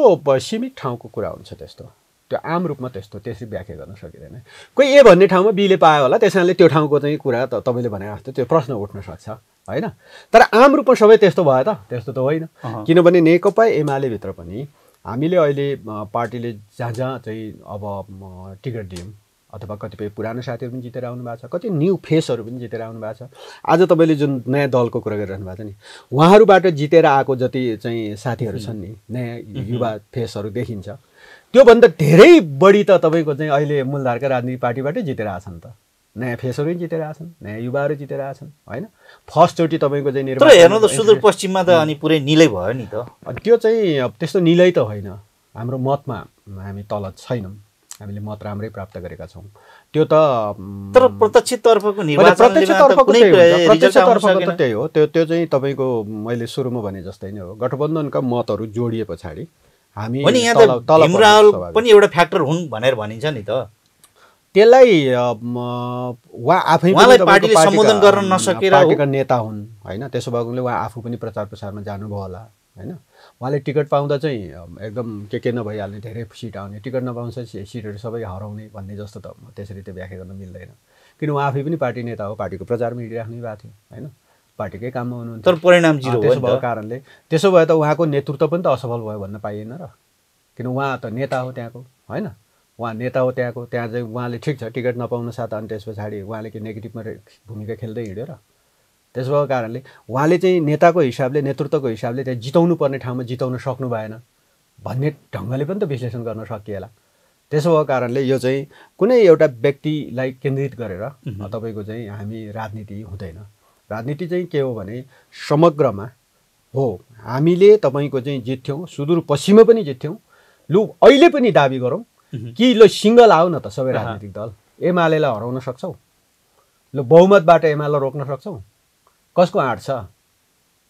सीमित ठाउँको कुरा हुन्छ त्यस्तो त्यो आम रूपमा त्यस्तो त्यसरी व्याख्या गर्न सकिँदैन कोही ए भन्ने ठाउँमा बिले पायो होला त्यस कारणले त्यो ठाउँको चाहिँ कुरा त तपाईँले भने जस्तो त्यो प्रश्न उठ्न सक्छ होइन तर आम रूपमा सबै त्यस्तो भयो त त्यस्तो त होइन किनभने नेकपा एमालेभित्र पनि हामीले अहिले पार्टीले जहाँ जहाँ चाहिँ अब टिकट दियौँ अथवा कतिपय पुरानो साथीहरू पनि जितेर आउनु भएको छ कति न्यू फेसहरू पनि जितेर आउनु भएको छ आज तपाईँले जुन नयाँ दलको कुरा गरिरहनु भएको छ नि उहाँहरूबाट जितेर आएको जति चाहिँ साथीहरू छन् नि नयाँ युवा फेसहरू देखिन्छ त्योभन्दा धेरै बढी त तपाईँको चाहिँ अहिले मूलधारका राजनीतिक पार्टीबाटै जितेर आएछन् त नयाँ फेसहरू पनि जितेर आएछन् नयाँ युवाहरू जितेर आएछन् होइन फर्स्टचोटि तपाईँको चाहिँ तर हेर्नु त सुदूरपश्चिममा त अनि पुरै निलै भयो नि त त्यो चाहिँ त्यस्तो निलै त होइन हाम्रो मतमा हामी तल छैनौँ हामीले मत राम्रै प्राप्त गरेका छौँ त्यो त तर तर्फको त त्यही हो त्यो त्यो चाहिँ तपाईँको मैले सुरुमा भने जस्तै नै हो गठबन्धनका मतहरू जोडिए पछाडि हामी पनि एउटा फ्याक्टर हुन् भनेर भनिन्छ नि त त्यसलाई उहाँ आफै पार्टीले सम्बोधन गर्न नसकेर नेता हुन् होइन त्यसो भएकोले उहाँ आफू पनि प्रचार प्रसारमा जानुभयो होला होइन उहाँले टिकट पाउँदा चाहिँ एकदम के के नभइहाल्ने धेरै सिट आउने टिकट नपाउँछ सिटहरू सबै हराउने भन्ने जस्तो त त्यसरी त्यो व्याख्या गर्न मिल्दैन किन उहाँ आफै पनि पार्टी नेता हो पार्टीको प्रचारमा हिँडिराख्ने भएको थियो होइन पार्टीकै काममा हुनुहुन्छ तर परिणाम जिरो त्यसो भएको कारणले त्यसो भए त उहाँको नेतृत्व पनि त असफल भयो भन्न पाइएन र किन उहाँ त नेता हो त्यहाँको होइन उहाँ नेता हो त्यहाँको त्यहाँ चाहिँ उहाँले ठिक छ टिकट नपाउनु साथ अनि त्यस पछाडि उहाँले के नेगेटिभमा भूमिका खेल्दै हिँड्यो र त्यसो भएको कारणले उहाँले चाहिँ नेताको हिसाबले नेतृत्वको हिसाबले त्यहाँ जिताउनु पर्ने ठाउँमा जिताउन सक्नु भएन भन्ने ढङ्गले पनि त विश्लेषण गर्न सकिएला त्यसो भएको कारणले यो चाहिँ कुनै एउटा व्यक्तिलाई केन्द्रित गरेर तपाईँको चाहिँ हामी राजनीति हुँदैन राजनीति चाहिँ के हो भने समग्रमा हो हामीले तपाईँको चाहिँ जित्थ्यौँ सुदूरपश्चिममा पनि जित्थ्यौँ लु अहिले पनि दाबी गरौँ कि लो सिङ्गल आऊ न त सबै राजनीतिक दल एमालेलाई हराउन सक्छौ लो बहुमतबाट एमाले रोक्न सक्छौँ कसको आँट छ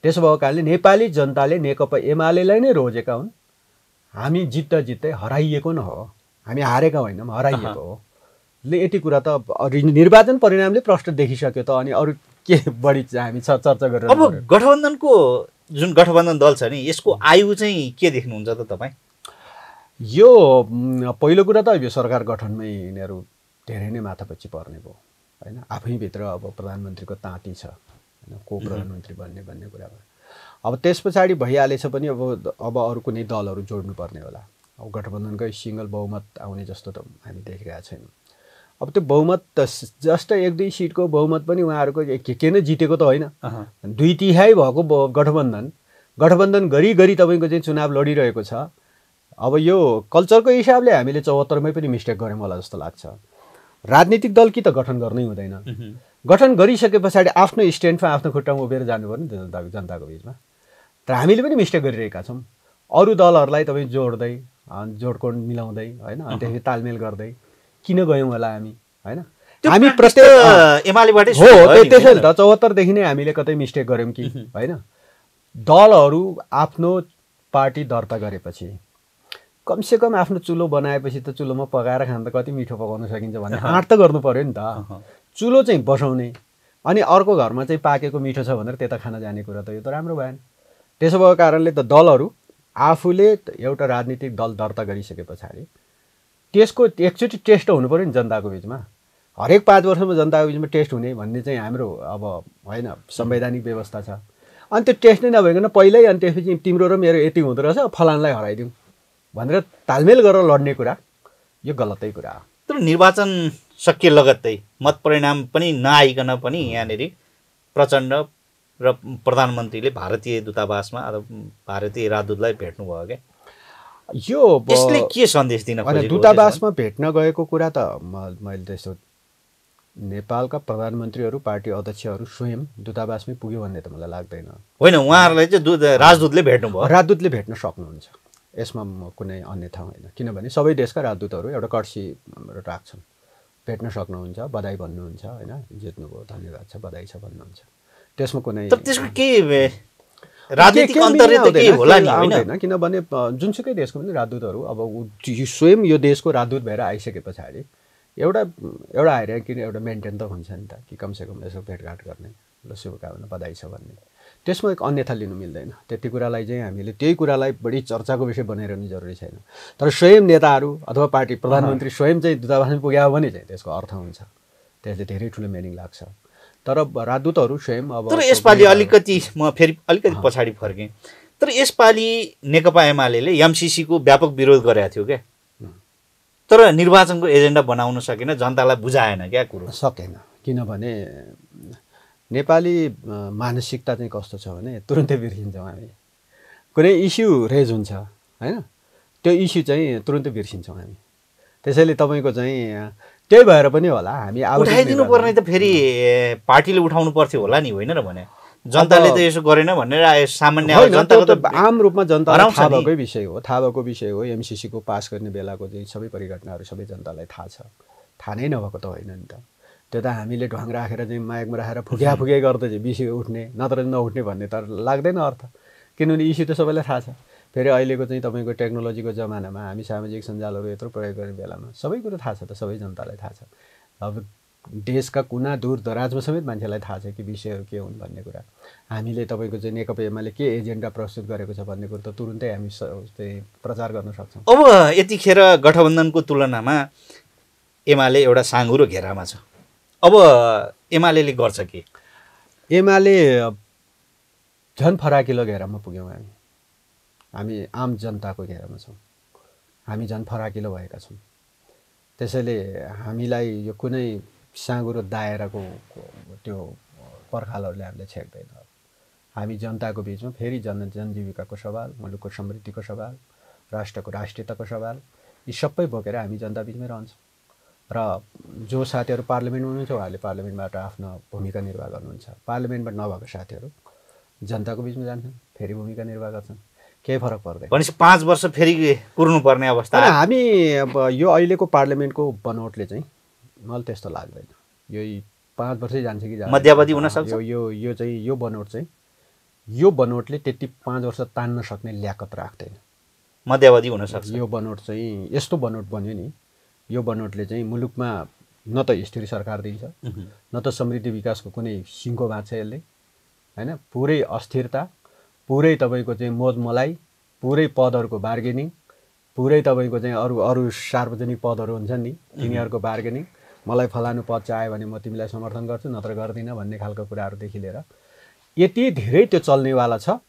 त्यसो भएको कारणले नेपाली जनताले नेकपा एमालेलाई नै रोजेका हुन् हामी जित्दा जित्दै हराइएको न हो हामी हारेका होइनौँ हराइएको हो ले यति कुरा त निर्वाचन परिणामले प्रष्ट देखिसक्यो त अनि अरू के बढी हामी चर्चा गरेर अब गठबन्धनको जुन गठबन्धन दल छ नि यसको आयु चाहिँ के देख्नुहुन्छ त तपाईँ यो पहिलो कुरा त यो सरकार गठनमै यिनीहरू धेरै नै माथापछि पर्ने भयो होइन आफैभित्र अब प्रधानमन्त्रीको ताँती छ होइन को प्रधानमन्त्री भन्ने भन्ने कुरामा अब त्यस पछाडि भइहालेछ पनि अब अब अरू कुनै दलहरू जोड्नुपर्ने होला अब गठबन्धनकै सिङ्गल बहुमत आउने जस्तो त हामी देखिरहेका छैनौँ अब त्यो बहुमत त जस्ट एक दुई सिटको बहुमत पनि उहाँहरूको के के नै जितेको त होइन दुई तिहाई भएको गठबन्धन गठबन्धन गरी गरी तपाईँको चाहिँ चुनाव लडिरहेको छ अब यो कल्चरको हिसाबले हामीले चौहत्तरमै पनि मिस्टेक गऱ्यौँ होला जस्तो लाग्छ राजनीतिक दल कि त गठन गर्नै हुँदैन गठन गरिसके पछाडि आफ्नो स्ट्यान्डमा आफ्नो खुट्टामा उभिएर जानुभयो नि जनताको जनताको बिचमा तर हामीले पनि मिस्टेक गरिरहेका छौँ अरू दलहरूलाई तपाईँ जोड्दै जोडकोड मिलाउँदै होइन अनि त्यहाँदेखि तालमेल गर्दै किन गयौँ होला हामी होइन हामी प्रत्येक एमालेबाटै हो त्यसो त चौहत्तरदेखि नै हामीले कतै मिस्टेक गऱ्यौँ कि होइन दलहरू आफ्नो पार्टी दर्ता गरेपछि कमसेकम आफ्नो चुलो बनाएपछि त चुलोमा पकाएर खान त कति मिठो पकाउन सकिन्छ भन्ने आँट त गर्नु पऱ्यो नि त चुलो चाहिँ बसाउने अनि अर्को घरमा चाहिँ पाकेको मिठो छ भनेर त्यता खान जाने कुरा त यो त राम्रो भएन त्यसो भएको कारणले त दलहरू आफूले एउटा राजनीतिक दल दर्ता गरिसके पछाडि त्यसको एकचोटि टेस्ट हुनु पऱ्यो नि जनताको बिचमा हरेक पाँच वर्षमा जनताको बिचमा टेस्ट हुने भन्ने चाहिँ हाम्रो अब होइन संवैधानिक व्यवस्था छ अनि त्यो टेस्ट नै नभइकन पहिल्यै अनि त्यसपछि तिम्रो र मेरो यति हुँदो रहेछ फलानलाई हराइदिउँ भनेर तालमेल गरेर लड्ने कुरा यो गलतै कुरा हो तर निर्वाचन सकिए लगत्तै मतपरिणाम पनि नआइकन पनि यहाँनिर प्रचण्ड र प्रधानमन्त्रीले भारतीय दूतावासमा भारतीय राजदूतलाई भेट्नुभयो क्या यो के सन्देश दिन दूतावासमा भेट्न गएको कुरा त मैले त्यस्तो नेपालका प्रधानमन्त्रीहरू पार्टी अध्यक्षहरू स्वयं दूतावासमै पुग्यो भन्ने त मलाई लाग्दैन होइन उहाँहरूलाई चाहिँ राजदूतले भेट्नुभयो राजदूतले भेट्न सक्नुहुन्छ यसमा कुनै अन्यथा होइन किनभने सबै देशका राजदूतहरू एउटा कर्सी राख्छन् भेट्न सक्नुहुन्छ बधाई भन्नुहुन्छ होइन जित्नुभयो धन्यवाद छ बधाई छ भन्नुहुन्छ त्यसमा कुनै त्यसको के आउँदैन किनभने जुनसुकै देशको पनि राजदूतहरू अब स्वयं यो देशको राजदूत भएर आइसके पछाडि एउटा एउटा आएर किन एउटा मेन्टेन त हुन्छ नि त कि कमसेकम यसो भेटघाट गर्ने ल शुभकामना बधाई छ भन्ने त्यसमा एक अन्यथा लिनु मिल्दैन त्यति कुरालाई चाहिँ हामीले त्यही कुरालाई बढी चर्चाको विषय बनाइरहनु जरुरी छैन तर स्वयं नेताहरू अथवा पार्टी प्रधानमन्त्री स्वयं चाहिँ दूतावासमा पुग्यो भने चाहिँ त्यसको अर्थ हुन्छ त्यसले धेरै ठुलो मिनिङ लाग्छ तर राजदूतहरू स्वयं अब तर यसपालि अलिकति म फेरि अलिकति पछाडि फर्केँ तर यसपालि नेकपा एमाले एमसिसीको व्यापक विरोध गरेको थियो क्या तर निर्वाचनको एजेन्डा बनाउन सकेन जनतालाई बुझाएन क्या कुरो सकेन किनभने नेपाली मानसिकता चाहिँ कस्तो छ भने तुरुन्तै बिर्सिन्छौँ हामी कुनै इस्यु रेज हुन्छ होइन त्यो इस्यु चाहिँ तुरुन्तै बिर्सिन्छौँ हामी त्यसैले तपाईँको चाहिँ त्यही भएर पनि होला हामी उठाइदिनु पर्ने त फेरि पार्टीले उठाउनु पर्थ्यो होला नि होइन र भने जनताले त यसो गरेन भनेर सामान्य आम रूपमा जनता थाहा भएकै विषय हो थाहा भएको विषय हो एमसिसीको पास गर्ने बेलाको चाहिँ सबै परिघटनाहरू सबै जनतालाई थाहा छ थाहा नै नभएको त होइन नि त त्यो त हामीले ढङ राखेर चाहिँ माइकमा राखेर फुक्या फुक्या गर्दै चाहिँ बिसी उठ्ने नत्र नउठ्ने भन्ने तर लाग्दैन अर्थ किनभने इस्यु त सबैलाई थाहा छ फेरि अहिलेको चाहिँ तपाईँको टेक्नोलोजीको जमानामा हामी सामाजिक सञ्जालहरू यत्रो प्रयोग गर्ने बेलामा सबै कुरो थाहा छ त सबै जनतालाई थाहा छ अब देशका कुना दूर दराजमा समेत मान्छेलाई थाहा छ कि विषयहरू के हुन् भन्ने कुरा हामीले तपाईँको चाहिँ नेकपा एमाले के एजेन्डा प्रस्तुत गरेको छ भन्ने कुरो त तुरुन्तै हामी चाहिँ प्रचार गर्न सक्छौँ अब यतिखेर गठबन्धनको तुलनामा एमाले एउटा साँगुरो घेरामा छ अब एमाले गर्छ कि एमाले झन् फराकिलो घेरामा पुग्यौँ हामी हामी आम जनताको घेरामा छौँ हामी झन् फराकिलो भएका छौँ त्यसैले हामीलाई यो कुनै साँगुरो दायराको त्यो पर्खालहरूले हामीलाई छेक्दैन हामी जनताको बिचमा फेरि जन जनजीविकाको सवाल मुलुकको समृद्धिको सवाल राष्ट्रको राष्ट्रियताको सवाल यी सबै बोकेर हामी जनता बिचमै रहन्छौँ र जो साथीहरू पार्लियामेन्टमा हुनुहुन्छ उहाँहरूले पार्लियामेन्टबाट आफ्नो भूमिका निर्वाह गर्नुहुन्छ पार्लियामेन्टमा नभएको साथीहरू जनताको बिचमा जान्छन् फेरि भूमिका निर्वाह गर्छन् केही फरक पर्दैन भनेपछि पाँच वर्ष फेरि कुर्नुपर्ने अवस्था हामी अब यो अहिलेको पार्लियामेन्टको बनोटले चाहिँ मलाई त्यस्तो लाग्दैन यो पाँच वर्षै जान्छ कि मध्यावधि हुन सक्छ यो यो चाहिँ यो बनोट चाहिँ यो बनोटले त्यति पाँच वर्ष तान्न सक्ने ल्याकत राख्दैन मध्यावधि हुनसक्छ यो बनोट चाहिँ यस्तो बनोट बन्यो नि यो बनोटले चाहिँ मुलुकमा न त स्थिर सरकार दिन्छ न त समृद्धि विकासको कुनै सिङ्गो भाँच्छ यसले होइन पुरै अस्थिरता पुरै तपाईँको चाहिँ मोज मलाई पुरै पदहरूको बार्गेनिङ पुरै तपाईँको चाहिँ अरू अरू सार्वजनिक पदहरू हुन्छन् नि तिनीहरूको बार्गेनिङ मलाई फलानु पद चाह्यो भने म तिमीलाई समर्थन गर्छु नत्र गर्दिनँ भन्ने खालको कुराहरूदेखि लिएर यति धेरै त्यो चल्नेवाला छ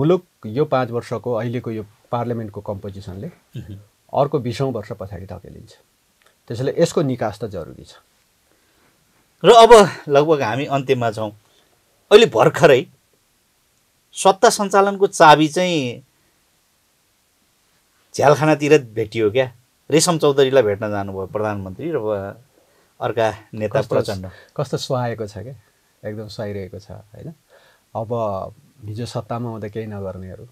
मुलुक यो पाँच वर्षको अहिलेको यो पार्लियामेन्टको कम्पोजिसनले अर्को बिसौँ वर्ष पछाडि धकेलिन्छ त्यसैले यसको निकास त जरुरी छ र अब लगभग हामी अन्त्यमा छौँ अहिले भर्खरै सत्ता सञ्चालनको चाबी चाहिँ झ्यालखानातिर भेटियो क्या रेशम चौधरीलाई भेट्न जानुभयो प्रधानमन्त्री र अर्का नेता प्रचण्ड कस्तो सुहाएको छ क्या एकदम सुहाइरहेको छ होइन अब हिजो सत्तामा आउँदा केही नगर्नेहरू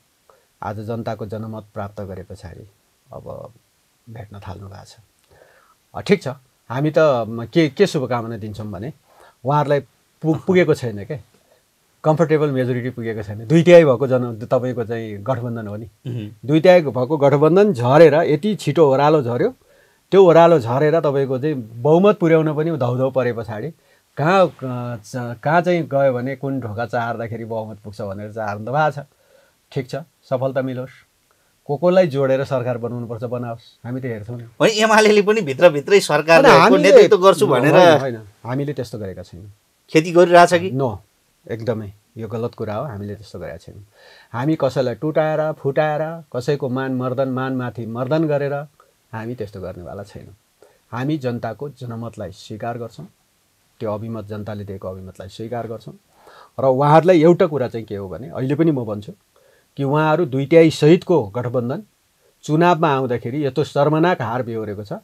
आज जनताको जनमत प्राप्त गरे पछाडि अब भेट्न थाल्नु भएको छ ठिक छ हामी त के के शुभकामना दिन्छौँ भने उहाँहरूलाई पु पुगेको छैन क्या कम्फर्टेबल मेजोरिटी पुगेको छैन दुई तिहाई भएको जन तपाईँको चाहिँ गठबन्धन हो नि दुई तिहाई भएको गठबन्धन झरेर यति छिटो ओह्रालो झऱ्यो त्यो ओह्रालो झरेर तपाईँको चाहिँ बहुमत पुर्याउन पनि धौधौ परे पछाडि कहाँ कहाँ चाहिँ गयो भने कुन ढोका चाहार्दाखेरि बहुमत पुग्छ भनेर चाहनु त भएको छ ठिक छ सफलता मिलोस् को कोलाई जोडेर सरकार बनाउनुपर्छ बनाओस् हामी त हेर्छौँ होइन एमाले पनि भित्रभित्रै सरकार नेतृत्व गर्छु भनेर होइन हामीले त्यस्तो गरेका छैनौँ खेती गरिरहेछ कि न एकदमै यो गलत कुरा हो हामीले त्यस्तो गरेका छैनौँ हामी कसैलाई टुटाएर फुटाएर कसैको मान मर्दन मानमाथि मर्दन गरेर हामी त्यस्तो गर्नेवाला छैनौँ हामी जनताको जनमतलाई स्वीकार गर्छौँ त्यो अभिमत जनताले दिएको अभिमतलाई स्वीकार गर्छौँ र उहाँहरूलाई एउटा कुरा चाहिँ के हो भने अहिले पनि म भन्छु कि उहाँहरू दुइटै सहितको गठबन्धन चुनावमा आउँदाखेरि यस्तो शर्मनाक हार बिहोरेको छ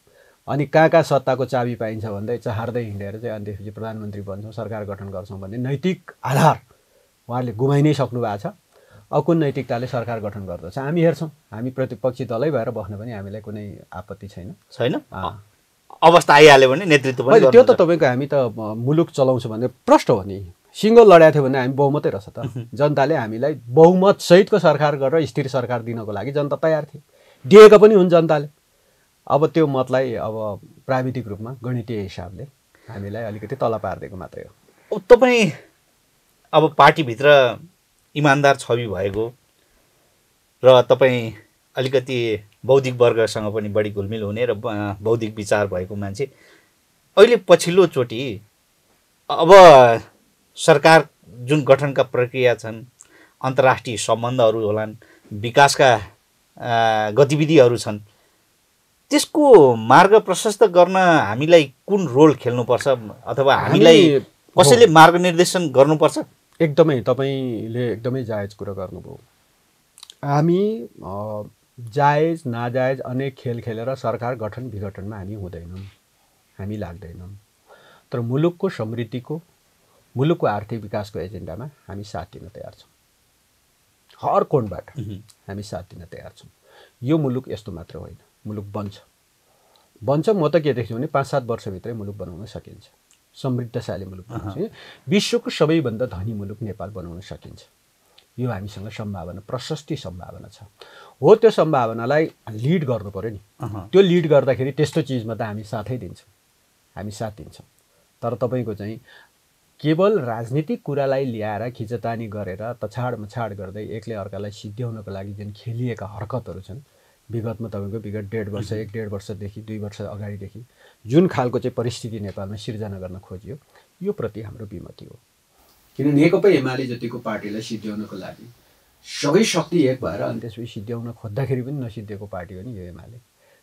अनि कहाँ कहाँ सत्ताको चाबी पाइन्छ भन्दै चाहार्दै हिँडेर चाहिँ अनि त्यसपछि प्रधानमन्त्री बन्छौँ सरकार गठन गर्छौँ भन्ने नैतिक आधार उहाँहरूले गुमाइ नै सक्नु भएको छ अब कुन नैतिकताले सरकार गठन गर्दछ हामी हेर्छौँ हामी प्रतिपक्षी दलै भएर बस्न पनि हामीलाई कुनै आपत्ति छैन छैन अवस्था आइहाल्यो भने नेतृत्व त्यो त तपाईँको हामी त मुलुक चलाउँछौँ भने प्रष्ट हो नि सिङ्गल लडाएको थियो भने हामी बहुमतै रहेछ त जनताले हामीलाई बहुमतसहितको सरकार गरेर स्थिर सरकार दिनको लागि जनता तयार थियो दिएको पनि हुन् जनताले अब त्यो मतलाई अब प्राविधिक रूपमा गणितीय हिसाबले हामीलाई अलिकति तल पारिदिएको मात्रै हो तपाईँ अब पार्टीभित्र इमान्दार छवि भएको र तपाईँ अलिकति बौद्धिक वर्गसँग पनि बढी घुलमिल हुने र बौद्धिक विचार भएको मान्छे अहिले पछिल्लोचोटि अब सरकार जुन गठनका प्रक्रिया छन् अन्तर्राष्ट्रिय सम्बन्धहरू होलान् विकासका गतिविधिहरू छन् त्यसको मार्ग प्रशस्त गर्न हामीलाई कुन रोल खेल्नुपर्छ अथवा हामीलाई कसैले मार्ग निर्देशन गर्नुपर्छ एकदमै तपाईँले एकदमै जायज कुरा गर्नुभयो हामी जायज नाजायज अनेक खेल खेलेर सरकार गठन विघटनमा हामी हुँदैनौँ हामी लाग्दैनौँ तर मुलुकको समृद्धिको मुलुकको आर्थिक विकासको एजेन्डामा हामी साथ दिन तयार छौँ हर कोणबाट हामी साथ दिन तयार छौँ यो मुलुक यस्तो मात्र होइन मुलुक बन्छ बन्छ म त के देख्छु भने पाँच सात वर्षभित्रै मुलुक बनाउन सकिन्छ समृद्धशाली मुलुक बनाउँछ विश्वको सबैभन्दा धनी मुलुक नेपाल बनाउन सकिन्छ यो हामीसँग सम्भावना प्रशस्ति सम्भावना छ हो त्यो सम्भावनालाई लिड गर्नु पऱ्यो नि त्यो लिड गर्दाखेरि त्यस्तो चिजमा त हामी साथै दिन्छौँ हामी साथ दिन्छौँ तर तपाईँको चाहिँ केवल राजनीतिक कुरालाई ल्याएर खिचतानी गरेर तछाड मछाड गर्दै एकले अर्कालाई सिद्ध्याउनको लागि जुन खेलिएका हरकतहरू छन् विगतमा तपाईँको विगत डेढ वर्ष एक डेढ वर्षदेखि दुई वर्ष अगाडिदेखि जुन खालको चाहिँ परिस्थिति नेपालमा सिर्जना गर्न खोजियो यो प्रति हाम्रो विमति हो किन नेकपा एमाले जतिको पार्टीलाई सिद्ध्याउनको लागि सबै शक्ति एक भएर अनि त्यसपछि सिद्ध्याउन खोज्दाखेरि पनि नसिद्धिएको पार्टी हो नि यो एमाले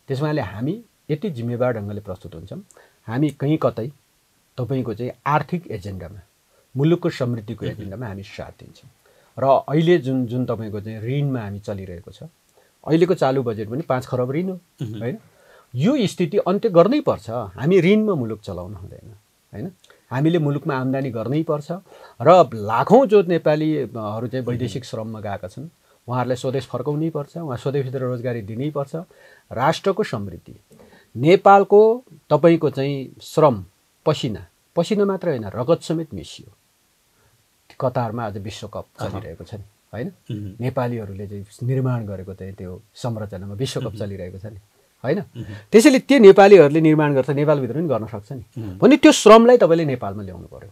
त्यसमाले हामी यति जिम्मेवार ढङ्गले प्रस्तुत हुन्छौँ हामी कहीँ कतै तपाईँको चाहिँ आर्थिक एजेन्डामा मुलुकको समृद्धिको एजेन्डामा हामी साथ दिन्छौँ र अहिले जुन जुन तपाईँको चाहिँ ऋणमा हामी चलिरहेको छ अहिलेको चालु बजेट पनि पाँच खरब ऋण हो होइन यो स्थिति अन्त्य गर्नै पर्छ हामी ऋणमा मुलुक चलाउनु हुँदैन होइन हामीले मुलुकमा आम्दानी गर्नै पर्छ र लाखौँ जो नेपालीहरू चाहिँ वैदेशिक श्रममा गएका छन् उहाँहरूलाई स्वदेश फर्काउनै पर्छ उहाँ स्वदेशभित्र रोजगारी दिनैपर्छ राष्ट्रको समृद्धि नेपालको तपाईँको चाहिँ श्रम पसिना पसिना मात्र होइन रगत समेत मिसियो कतारमा आज विश्वकप चलिरहेको छ नि होइन नेपालीहरूले चाहिँ निर्माण गरेको चाहिँ त्यो संरचनामा विश्वकप चलिरहेको छ नि होइन त्यसैले त्यो नेपालीहरूले निर्माण गर्छ नेपालभित्र पनि गर्न सक्छ नि भने त्यो श्रमलाई तपाईँले नेपालमा ल्याउनु पऱ्यो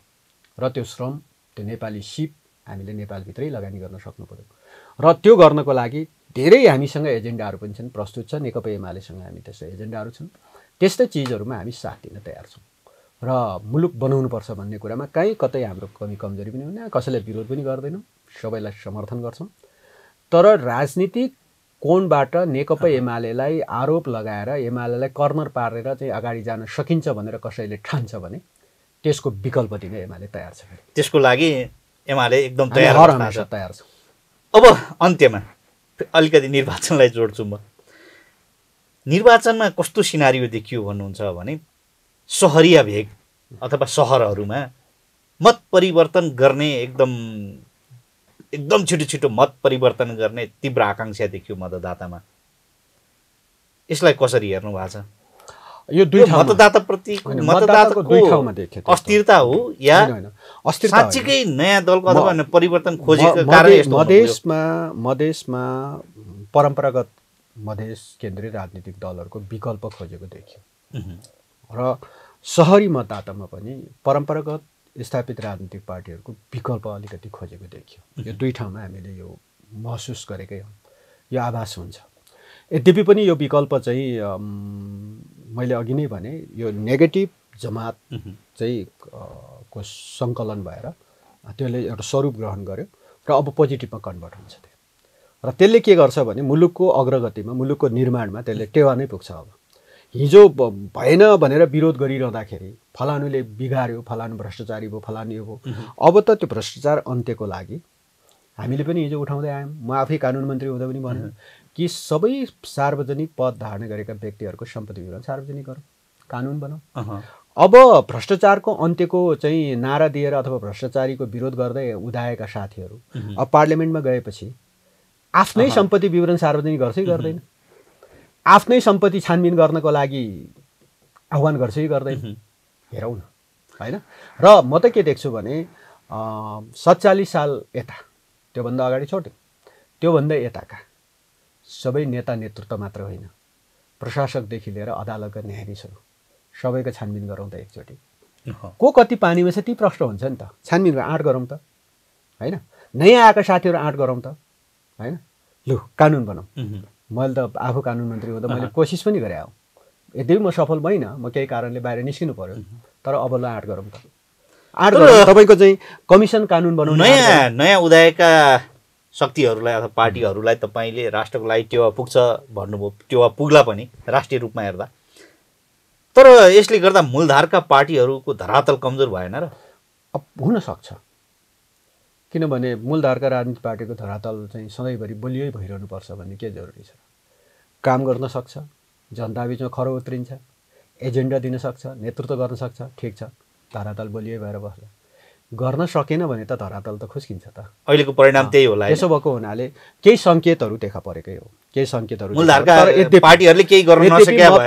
र त्यो श्रम त्यो नेपाली सिप हामीले नेपालभित्रै लगानी गर्न सक्नु पऱ्यो र त्यो गर्नको लागि धेरै हामीसँग एजेन्डाहरू पनि छन् प्रस्तुत छ नेकपा एमालेसँग हामी त्यस्तो एजेन्डाहरू छन् त्यस्तै चिजहरूमा हामी साथ दिन तयार छौँ र मुलुक बनाउनुपर्छ भन्ने कुरामा कहीँ कतै हाम्रो कमी कमजोरी पनि हुँदैन कसैलाई विरोध पनि गर्दैनौँ सबैलाई समर्थन गर्छौँ तर राजनीतिक कोणबाट नेकपा एमालेलाई आरोप लगाएर एमालेलाई कर्नर पारेर चाहिँ अगाडि जान सकिन्छ भनेर कसैले ठान्छ भने त्यसको विकल्प दिन एमाले तयार छ त्यसको लागि एमाले एकदम तयार तयार छ अब अन्त्यमा अलिकति निर्वाचनलाई जोड्छु म निर्वाचनमा कस्तो सिनारी देखियो भन्नुहुन्छ भने सहरिया भेग अथवा सहरहरूमा मत परिवर्तन गर्ने एकदम एकदम छिटो छिटो मत परिवर्तन गर्ने तीव्र आकाङ्क्षा देखियो मतदातामा यसलाई कसरी हेर्नु भएको छ यो दुई मतदाताप्रति मतदाताको दुई ठाउँमा देखियो अस्थिरता हो या साँच्चीकै नयाँ दलको अथवा परिवर्तन खोजेको कारण मधेसमा मधेसमा परम्परागत मधेस केन्द्रीय राजनीतिक दलहरूको विकल्प खोजेको देखियो र सहरी मतदातामा पनि परम्परागत स्थापित राजनीतिक पार्टीहरूको विकल्प अलिकति खोजेको देखियो यो दुई ठाउँमा हामीले यो महसुस गरेकै हौँ यो आभास हुन्छ यद्यपि पनि यो विकल्प चाहिँ मैले अघि नै भने यो नेगेटिभ जमात चाहिँ को सङ्कलन भएर त्यसले एउटा स्वरूप ग्रहण गर्यो र अब पोजिटिभमा कन्भर्ट हुन्छ त्यो र त्यसले के गर्छ भने मुलुकको अग्रगतिमा मुलुकको निर्माणमा त्यसले टेवा नै पुग्छ अब हिजो भएन भनेर विरोध गरिरहँदाखेरि फलानुले बिगार्यो फलानु भ्रष्टाचारी भयो फलानु यो भयो अब त त्यो भ्रष्टाचार अन्त्यको लागि हामीले पनि हिजो उठाउँदै आयौँ म आफै कानुन मन्त्री हुँदा पनि भन्नु कि सबै सार्वजनिक पद धारण गरेका व्यक्तिहरूको सम्पत्ति विवरण सार्वजनिक गरौँ कानुन बनाऊ अब भ्रष्टाचारको अन्त्यको चाहिँ नारा दिएर अथवा भ्रष्टाचारीको विरोध गर्दै उदाएका साथीहरू अब पार्लियामेन्टमा गएपछि आफ्नै सम्पत्ति विवरण सार्वजनिक गर्छ कि गर्दैन आफ्नै सम्पत्ति छानबिन गर्नको लागि आह्वान गर्छ कि गर्दैन हेरौँ न होइन र म त के देख्छु भने सत्तालिस साल यता त्योभन्दा अगाडि छोड्यो त्योभन्दा यताका सबै नेता नेतृत्व मात्र होइन प्रशासकदेखि लिएर अदालतका न्यायाधीशहरू सबैको छानबिन गरौँ त एकचोटि को कति पानीमा छ ती प्रश्न हुन्छ नि त छानबिन आँट गरौँ त होइन नयाँ आएका साथीहरू आँट गरौँ त होइन लु कानुन बनाऊ मैले त आफू कानुन मन्त्री हुँदा मैले कोसिस पनि गरेँ हो यद्यपि म सफल भइनँ म केही कारणले बाहिर निस्किनु पऱ्यो तर अब ल आँट गरौँ त आँट गरौँ तपाईँको चाहिँ कमिसन कानुन बनाउनु नयाँ नयाँ उदायका शक्तिहरूलाई अथवा पार्टीहरूलाई तपाईँले राष्ट्रको लागि टेवा पुग्छ भन्नुभयो टेवा पुग्ला पनि राष्ट्रिय रूपमा हेर्दा तर यसले गर्दा मूलधारका पार्टीहरूको धरातल कमजोर भएन र हुनसक्छ किनभने मूलधारका राजनीतिक पार्टीको धरातल चाहिँ सधैँभरि बलियै भइरहनुपर्छ भन्ने के जरुरी छ काम गर्न सक्छ जनता बिचमा खरो उत्रिन्छ एजेन्डा दिन सक्छ नेतृत्व गर्न सक्छ ठिक छ धरातल बलियै भएर बस्छ गर्न सकेन भने त धरातल त खुस्किन्छ त अहिलेको परिणाम त्यही होला यसो भएको हुनाले केही सङ्केतहरू देखा परेकै हो केही सङ्केतहरू पार्टीहरूले केही गर्न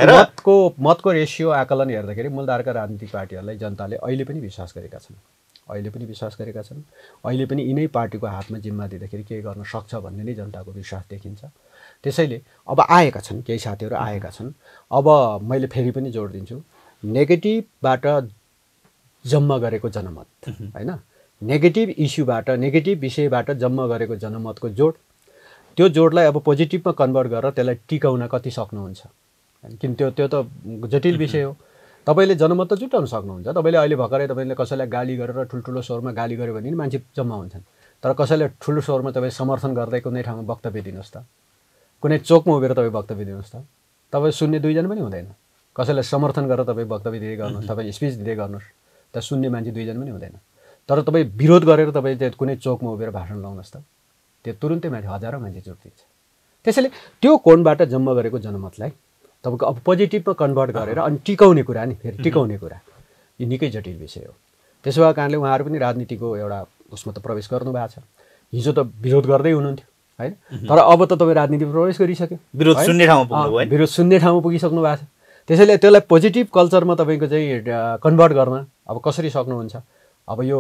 मतको मतको रेसियो आकलन हेर्दाखेरि मूलधारका राजनीतिक पार्टीहरूलाई जनताले अहिले पनि विश्वास गरेका छन् अहिले पनि विश्वास गरेका छन् अहिले पनि यिनै पार्टीको हातमा जिम्मा दिँदाखेरि केही गर्न सक्छ भन्ने नै जनताको विश्वास देखिन्छ त्यसैले अब आएका छन् केही साथीहरू आएका छन् अब मैले फेरि पनि जोड दिन्छु नेगेटिभबाट जम्मा गरेको जनमत होइन नेगेटिभ इस्युबाट नेगेटिभ विषयबाट जम्मा गरेको जनमतको जोड त्यो जोडलाई अब पोजिटिभमा कन्भर्ट गरेर त्यसलाई टिकाउन कति सक्नुहुन्छ किन त्यो त्यो त जटिल विषय हो तपाईँले जनमत त जुटाउन सक्नुहुन्छ तपाईँले अहिले भर्खरै तपाईँले कसैलाई गाली गरेर ठुल्ठुलो स्वरमा गाली गऱ्यो भने नि मान्छे जम्मा हुन्छन् तर कसैले ठुलो स्वरमा तपाईँ समर्थन गर्दै कुनै ठाउँमा वक्तव्य दिनुहोस् त कुनै चोकमा उभिएर तपाईँ वक्तव्य दिनुहोस् त तपाईँ सुन्ने दुईजना पनि हुँदैन कसैलाई समर्थन गरेर तपाईँ वक्तव्य दिँदै गर्नुहोस् तपाईँ स्पिच दिँदै गर्नुहोस् त सुन्ने मान्छे दुईजना पनि हुँदैन तर तपाईँ विरोध गरेर तपाईँ त्यो कुनै चोकमा उभिएर भाषण लाउनुहोस् त त्यो तुरुन्तै मान्छे हजारौँ मान्छे दिन्छ त्यसैले त्यो कोणबाट जम्मा गरेको जनमतलाई तपाईँको अब पोजिटिभमा कन्भर्ट गरेर अनि टिकाउने कुरा नि फेरि टिकाउने कुरा यो निकै जटिल विषय हो त्यसो भएको कारणले उहाँहरू पनि राजनीतिको एउटा उसमा त प्रवेश गर्नुभएको छ हिजो त विरोध गर्दै हुनुहुन्थ्यो होइन तर अब त तपाईँ राजनीतिमा प्रवेश गरिसक्यो विरोध सुन्ने ठाउँमा विरोध सुन्ने ठाउँमा पुगिसक्नु भएको छ त्यसैले त्यसलाई पोजिटिभ कल्चरमा तपाईँको चाहिँ कन्भर्ट गर्न अब कसरी सक्नुहुन्छ अब यो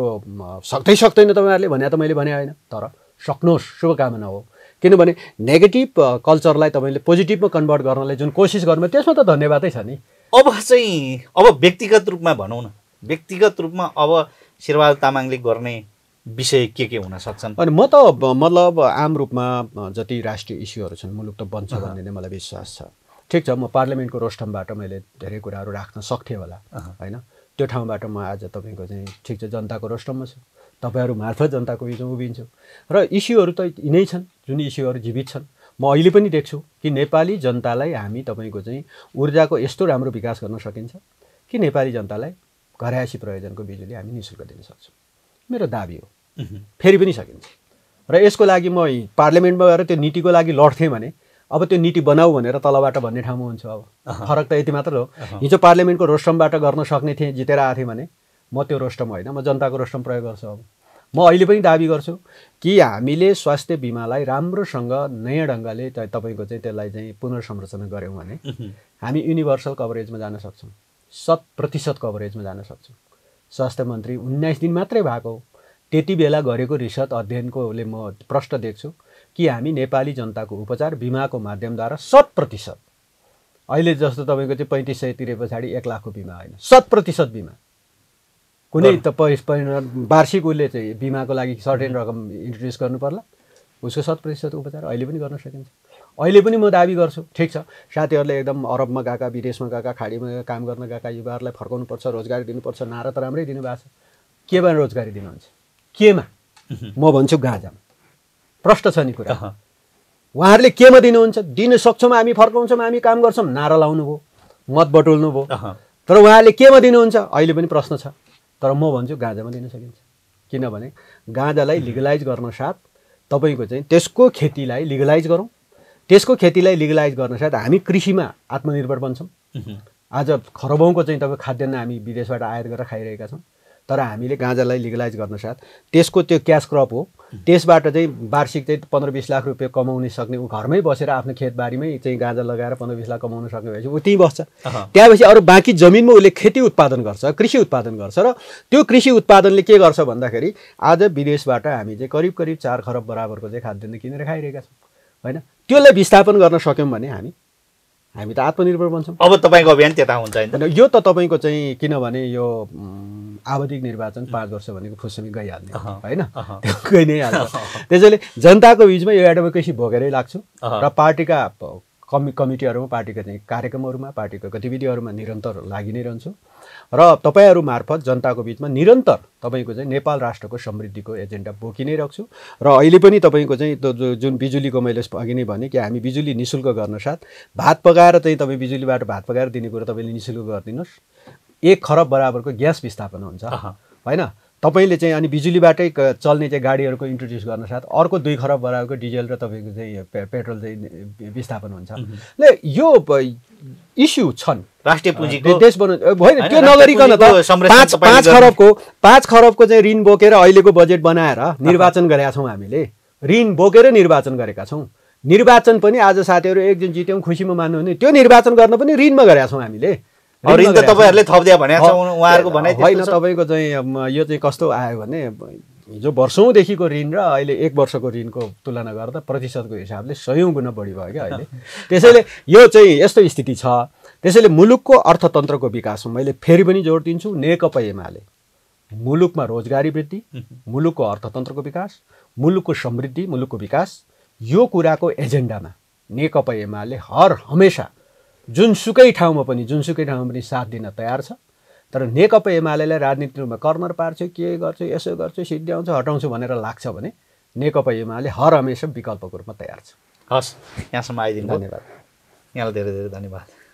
सक्दै सक्दैन तपाईँहरूले भने त मैले भने होइन तर सक्नुहोस् शुभकामना हो किनभने नेगेटिभ कल्चरलाई तपाईँले पोजिटिभमा कन्भर्ट गर्नलाई जुन कोसिस गर्नु त्यसमा त धन्यवादै छ नि अब चाहिँ अब व्यक्तिगत रूपमा भनौँ न व्यक्तिगत रूपमा अब शेरबहादुर तामाङले गर्ने विषय के के हुन सक्छन् अनि म त मतलब आम रूपमा जति राष्ट्रिय इस्युहरू छन् मुलुक त बन्छ भन्ने नै मलाई विश्वास छ ठिक छ म पार्लियामेन्टको रोस्टमबाट मैले धेरै कुराहरू राख्न सक्थेँ होला होइन त्यो ठाउँबाट म आज तपाईँको चाहिँ ठिक छ जनताको रोस्टममा छु तपाईँहरू मार्फत जनताको बिचमा उभिन्छौँ र इस्युहरू त यिनै छन् जुन इस्युहरू जीवित छन् म अहिले पनि देख्छु कि नेपाली जनतालाई हामी तपाईँको चाहिँ ऊर्जाको यस्तो राम्रो विकास गर्न सकिन्छ कि नेपाली जनतालाई घरयासी प्रयोजनको बिजुली हामी नि शुल्क दिन सक्छौँ मेरो दाबी हो फेरि पनि सकिन्छ र यसको लागि म पार्लियामेन्टमा गएर त्यो नीतिको लागि लड्थेँ भने अब त्यो नीति बनाऊ भनेर तलबाट भन्ने ठाउँमा हुन्छ अब फरक त यति मात्र हो हिजो पार्लियामेन्टको रोस्टमबाट गर्न सक्ने थिएँ जितेर आएको थिएँ भने म त्यो रोस्टम होइन म जनताको रोस्टम प्रयोग गर्छु अब म अहिले पनि दाबी गर्छु कि हामीले स्वास्थ्य बिमालाई राम्रोसँग नयाँ ढङ्गले तपाईँको चाहिँ त्यसलाई चाहिँ पुनर्संरचना गऱ्यौँ भने हामी युनिभर्सल कभरेजमा जान सक्छौँ शत प्रतिशत कभरेजमा जान सक्छौँ स्वास्थ्य मन्त्री उन्नाइस दिन मात्रै भएको त्यति बेला गरेको रिसर्च अध्ययनकोले म प्रष्ट देख्छु कि हामी नेपाली जनताको उपचार बिमाको माध्यमद्वारा शत प्रतिशत अहिले जस्तो तपाईँको चाहिँ पैँतिस सय तिरे पछाडि एक लाखको बिमा होइन शत प्रतिशत बिमा कुनै त वार्षिक उसले चाहिँ बिमाको लागि सर्टेन रकम इन्ट्रोड्युस गर्नु पर्ला उसको शत प्रतिशत उपचार अहिले पनि गर्न सकिन्छ अहिले पनि म दाबी गर्छु ठिक छ साथीहरूले एकदम अरबमा गएका विदेशमा गएका खाडीमा काम गर्न गएका युवाहरूलाई फर्काउनुपर्छ रोजगारी दिनुपर्छ नारा त राम्रै दिनुभएको छ केमा रोजगारी दिनुहुन्छ केमा म भन्छु गाँजामा प्रष्ट छ नि कुरा उहाँहरूले केमा दिनुहुन्छ दिन सक्छौँ हामी फर्काउँछौँ हामी काम गर्छौँ नारा लाउनु भयो मत बटुल्नु भयो तर उहाँहरूले केमा दिनुहुन्छ अहिले पनि प्रश्न छ तर म भन्छु गाँजामा दिन सकिन्छ किनभने गाँजालाई लिगलाइज गर्न साथ तपाईँको चाहिँ त्यसको खेतीलाई लिगलाइज गरौँ त्यसको खेतीलाई लिगलाइज गर्न साथ हामी कृषिमा आत्मनिर्भर बन्छौँ आज खरबौँको चाहिँ तपाईँ खाद्यान्न हामी विदेशबाट आयात गरेर खाइरहेका छौँ तर हामीले गाँजालाई लिगलाइज गर्न साथ त्यसको त्यो क्यास क्रप हो त्यसबाट चाहिँ वार्षिक चाहिँ पन्ध्र बिस लाख रुपियाँ कमाउन सक्ने ऊ घरमै बसेर आफ्नो खेतबारीमै चाहिँ गाँजा लगाएर पन्ध्र बिस लाख कमाउन सक्ने भएपछि ऊ त्यहीँ बस्छ त्यहाँपछि अरू बाँकी जमिनमा उसले खेती उत्पादन गर्छ कृषि उत्पादन गर्छ र त्यो कृषि उत्पादनले के गर्छ भन्दाखेरि आज विदेशबाट हामी चाहिँ करिब करिब चार खरब बराबरको चाहिँ खाद्यान्न किनेर खाइरहेका छौँ होइन त्यसलाई विस्थापन गर्न सक्यौँ भने हामी हामी त आत्मनिर्भर बन्छौँ अब तपाईँको अभियान त्यता हुन्छ यो त तपाईँको चाहिँ किनभने यो आवधिक निर्वाचन पाँच वर्ष भनेको फुसुमी गइहाल्ने होइन गइ नै हाल्छ त्यसैले जनताको बिचमा यो एडभोकेसी भोगेरै लाग्छु र पार्टीका कमि कमिटीहरूमा पार्टीका चाहिँ कार्यक्रमहरूमा पार्टीको गतिविधिहरूमा निरन्तर लागि नै रहन्छु र तपाईँहरू मार्फत जनताको बिचमा निरन्तर तपाईँको चाहिँ नेपाल राष्ट्रको समृद्धिको एजेन्डा बोकि नै राख्छु र अहिले पनि तपाईँको चाहिँ त्यो जुन बिजुलीको मैले अघि नै भने कि हामी बिजुली निशुल्क गर्न साथ भात पकाएर चाहिँ तपाईँ बिजुलीबाट भात पकाएर दिने कुरो तपाईँले निशुल्क गरिदिनुहोस् एक खरब बराबरको ग्यास विस्थापन हुन्छ होइन तपाईँले चाहिँ अनि बिजुलीबाटै चल्ने चाहिँ गाडीहरूको इन्ट्रोड्युस गर्न साथ अर्को दुई खरब बराबरको डिजेल र तपाईँको चाहिँ पेट्रोल चाहिँ विस्थापन हुन्छ ल यो इस्यु छन् राष्ट्रिय पुँजी देश बनाउनु होइन त्यो नगरिकन त पाँच पाँच खरबको पाँच खरबको चाहिँ ऋण बोकेर अहिलेको बजेट बनाएर निर्वाचन गरेका छौँ हामीले ऋण बोकेर निर्वाचन गरेका छौँ निर्वाचन पनि आज साथीहरू दिन जित्यौँ खुसीमा मान्नु त्यो निर्वाचन गर्न पनि ऋणमा गरेका छौँ हामीले अरू त तपाईँहरूले थपिदियो भने उहाँहरूको भनाइ होइन तपाईँको चाहिँ यो चाहिँ कस्तो आयो भने हिजो वर्षौँदेखिको ऋण र अहिले एक वर्षको ऋणको तुलना गर्दा प्रतिशतको हिसाबले सयौँ गुणा बढी भयो क्या अहिले त्यसैले यो चाहिँ यस्तो स्थिति छ त्यसैले मुलुकको अर्थतन्त्रको विकासमा मैले फेरि पनि जोड दिन्छु नेकपा एमाले मुलुकमा रोजगारी वृद्धि मुलुकको अर्थतन्त्रको विकास मुलुकको समृद्धि मुलुकको विकास यो कुराको एजेन्डामा नेकपा एमाले हर हमेसा जुनसुकै ठाउँमा पनि जुनसुकै ठाउँमा पनि साथ दिन तयार छ तर नेकपा एमालेलाई राजनीति रूपमा कर्नर पार्छु के गर्छु यसो गर्छु सिद्ध्याउँछु हटाउँछु भनेर लाग्छ भने नेकपा एमाले हर हमेसा विकल्पको रूपमा तयार छ हस् यहाँसम्म आइदिनु धन्यवाद यहाँलाई धेरै धेरै धन्यवाद